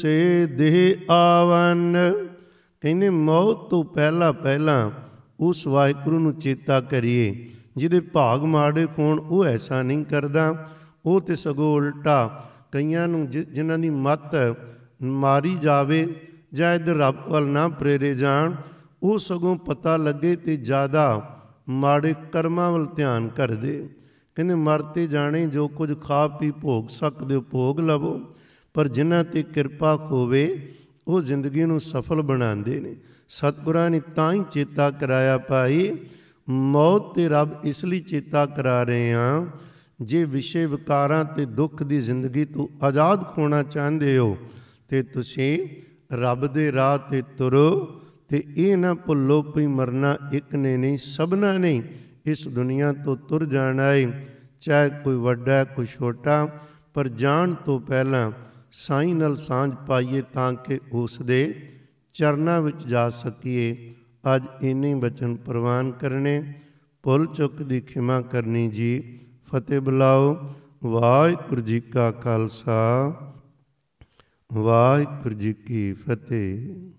Speaker 1: ਸੇ ਦੇ ਆਵਨ ਕਹਿੰਦੇ ਮੌਤ ਤੋਂ ਪਹਿਲਾਂ ਪਹਿਲਾਂ ਉਸ ਵਾਹਿਗੁਰੂ ਨੂੰ ਚੇਤਾ ਕਰੀਏ ਜਿਹਦੇ ਭਾਗ ਮਾੜੇ ਕੋਣ ਉਹ ਐਸਾ ਨਹੀਂ ਕਰਦਾ ਉਹ ਤੇ ਸਗੋਂ ਉਲਟਾ ਕਈਆਂ ਨੂੰ ਜਿਨ੍ਹਾਂ ਦੀ ਮੱਤ ਮਾਰੀ ਜਾਵੇ ਜਾਂ ਇਧਰ ਰੱਬ ਵੱਲ ਨਾ ਪ੍ਰੇਰੇ ਜਾਣ ਉਹ ਸਗੋਂ ਪਤਾ ਲੱਗੇ ਤੇ ਜ਼ਿਆਦਾ ਮਾੜੇ ਕਰਮਾਂ ਵੱਲ ਧਿਆਨ ਕਰਦੇ ਕਹਿੰਦੇ ਮਰਤੇ ਜਾਣੇ ਜੋ ਕੁਝ ਖਾ ਪੀ ਭੋਗ ਸਕਦੇ ਹੋ ਭੋਗ ਲਵੋ ਪਰ ਜਿਨ੍ਹਾਂ ਤੇ ਕਿਰਪਾ ਹੋਵੇ ਉਹ ਜ਼ਿੰਦਗੀ ਨੂੰ ਸਫਲ ਬਣਾਉਂਦੇ ਨੇ ਸਤਿਗੁਰਾਂ ਨੇ ਤਾਂ ਹੀ ਚੇਤਾ ਕਰਾਇਆ ਭਾਈ ਮੌਤ ਤੇ ਰੱਬ ਇਸ ਲਈ ਚੇਤਾ ਕਰਾ ਰਹੇ ਆ ਜੇ ਵਿਸ਼ੇ ਵਿਕਾਰਾਂ ਤੇ ਦੁੱਖ ਦੀ ਜ਼ਿੰਦਗੀ ਤੋਂ ਆਜ਼ਾਦ ਹੋਣਾ ਚਾਹੁੰਦੇ ਹੋ ਤੇ ਤੁਸੀਂ ਰੱਬ ਦੇ ਰਾਹ ਤੇ ਤੁਰੋ ਤੇ ਇਹ ਨਾ ਭੁੱਲੋ ਪਈ ਮਰਨਾ ਇੱਕ ਨੇ ਨਹੀਂ ਸਭਨਾ ਨੇ ਇਸ ਦੁਨੀਆ ਤੋਂ ਤੁਰ ਜਾਣਾ ਹੈ ਚਾਹੇ ਕੋਈ ਵੱਡਾ ਕੋਈ ਛੋਟਾ ਪਰ ਜਾਣ ਤੋਂ ਪਹਿਲਾਂ ਸਾਈਂ ਨਾਲ ਸਾਂਝ ਪਾਈਏ ਤਾਂ ਕਿ ਉਸ ਦੇ ਚਰਨਾਂ ਵਿੱਚ ਜਾ ਸਕੀਏ ਅੱਜ ਇਨੇ ਬਚਨ ਪ੍ਰਵਾਨ ਕਰਨੇ ਭੁੱਲ ਚੁੱਕ ਦੀ ਖਿਮਾ ਕਰਨੀ ਜੀ ਫਤਿਹ ਬੁਲਾਓ ਵਾਹਿਗੁਰੂ ਜੀ ਕਾ ਖਾਲਸਾ ਵਾਹਿਗੁਰੂ ਜੀ ਕੀ ਫਤਿਹ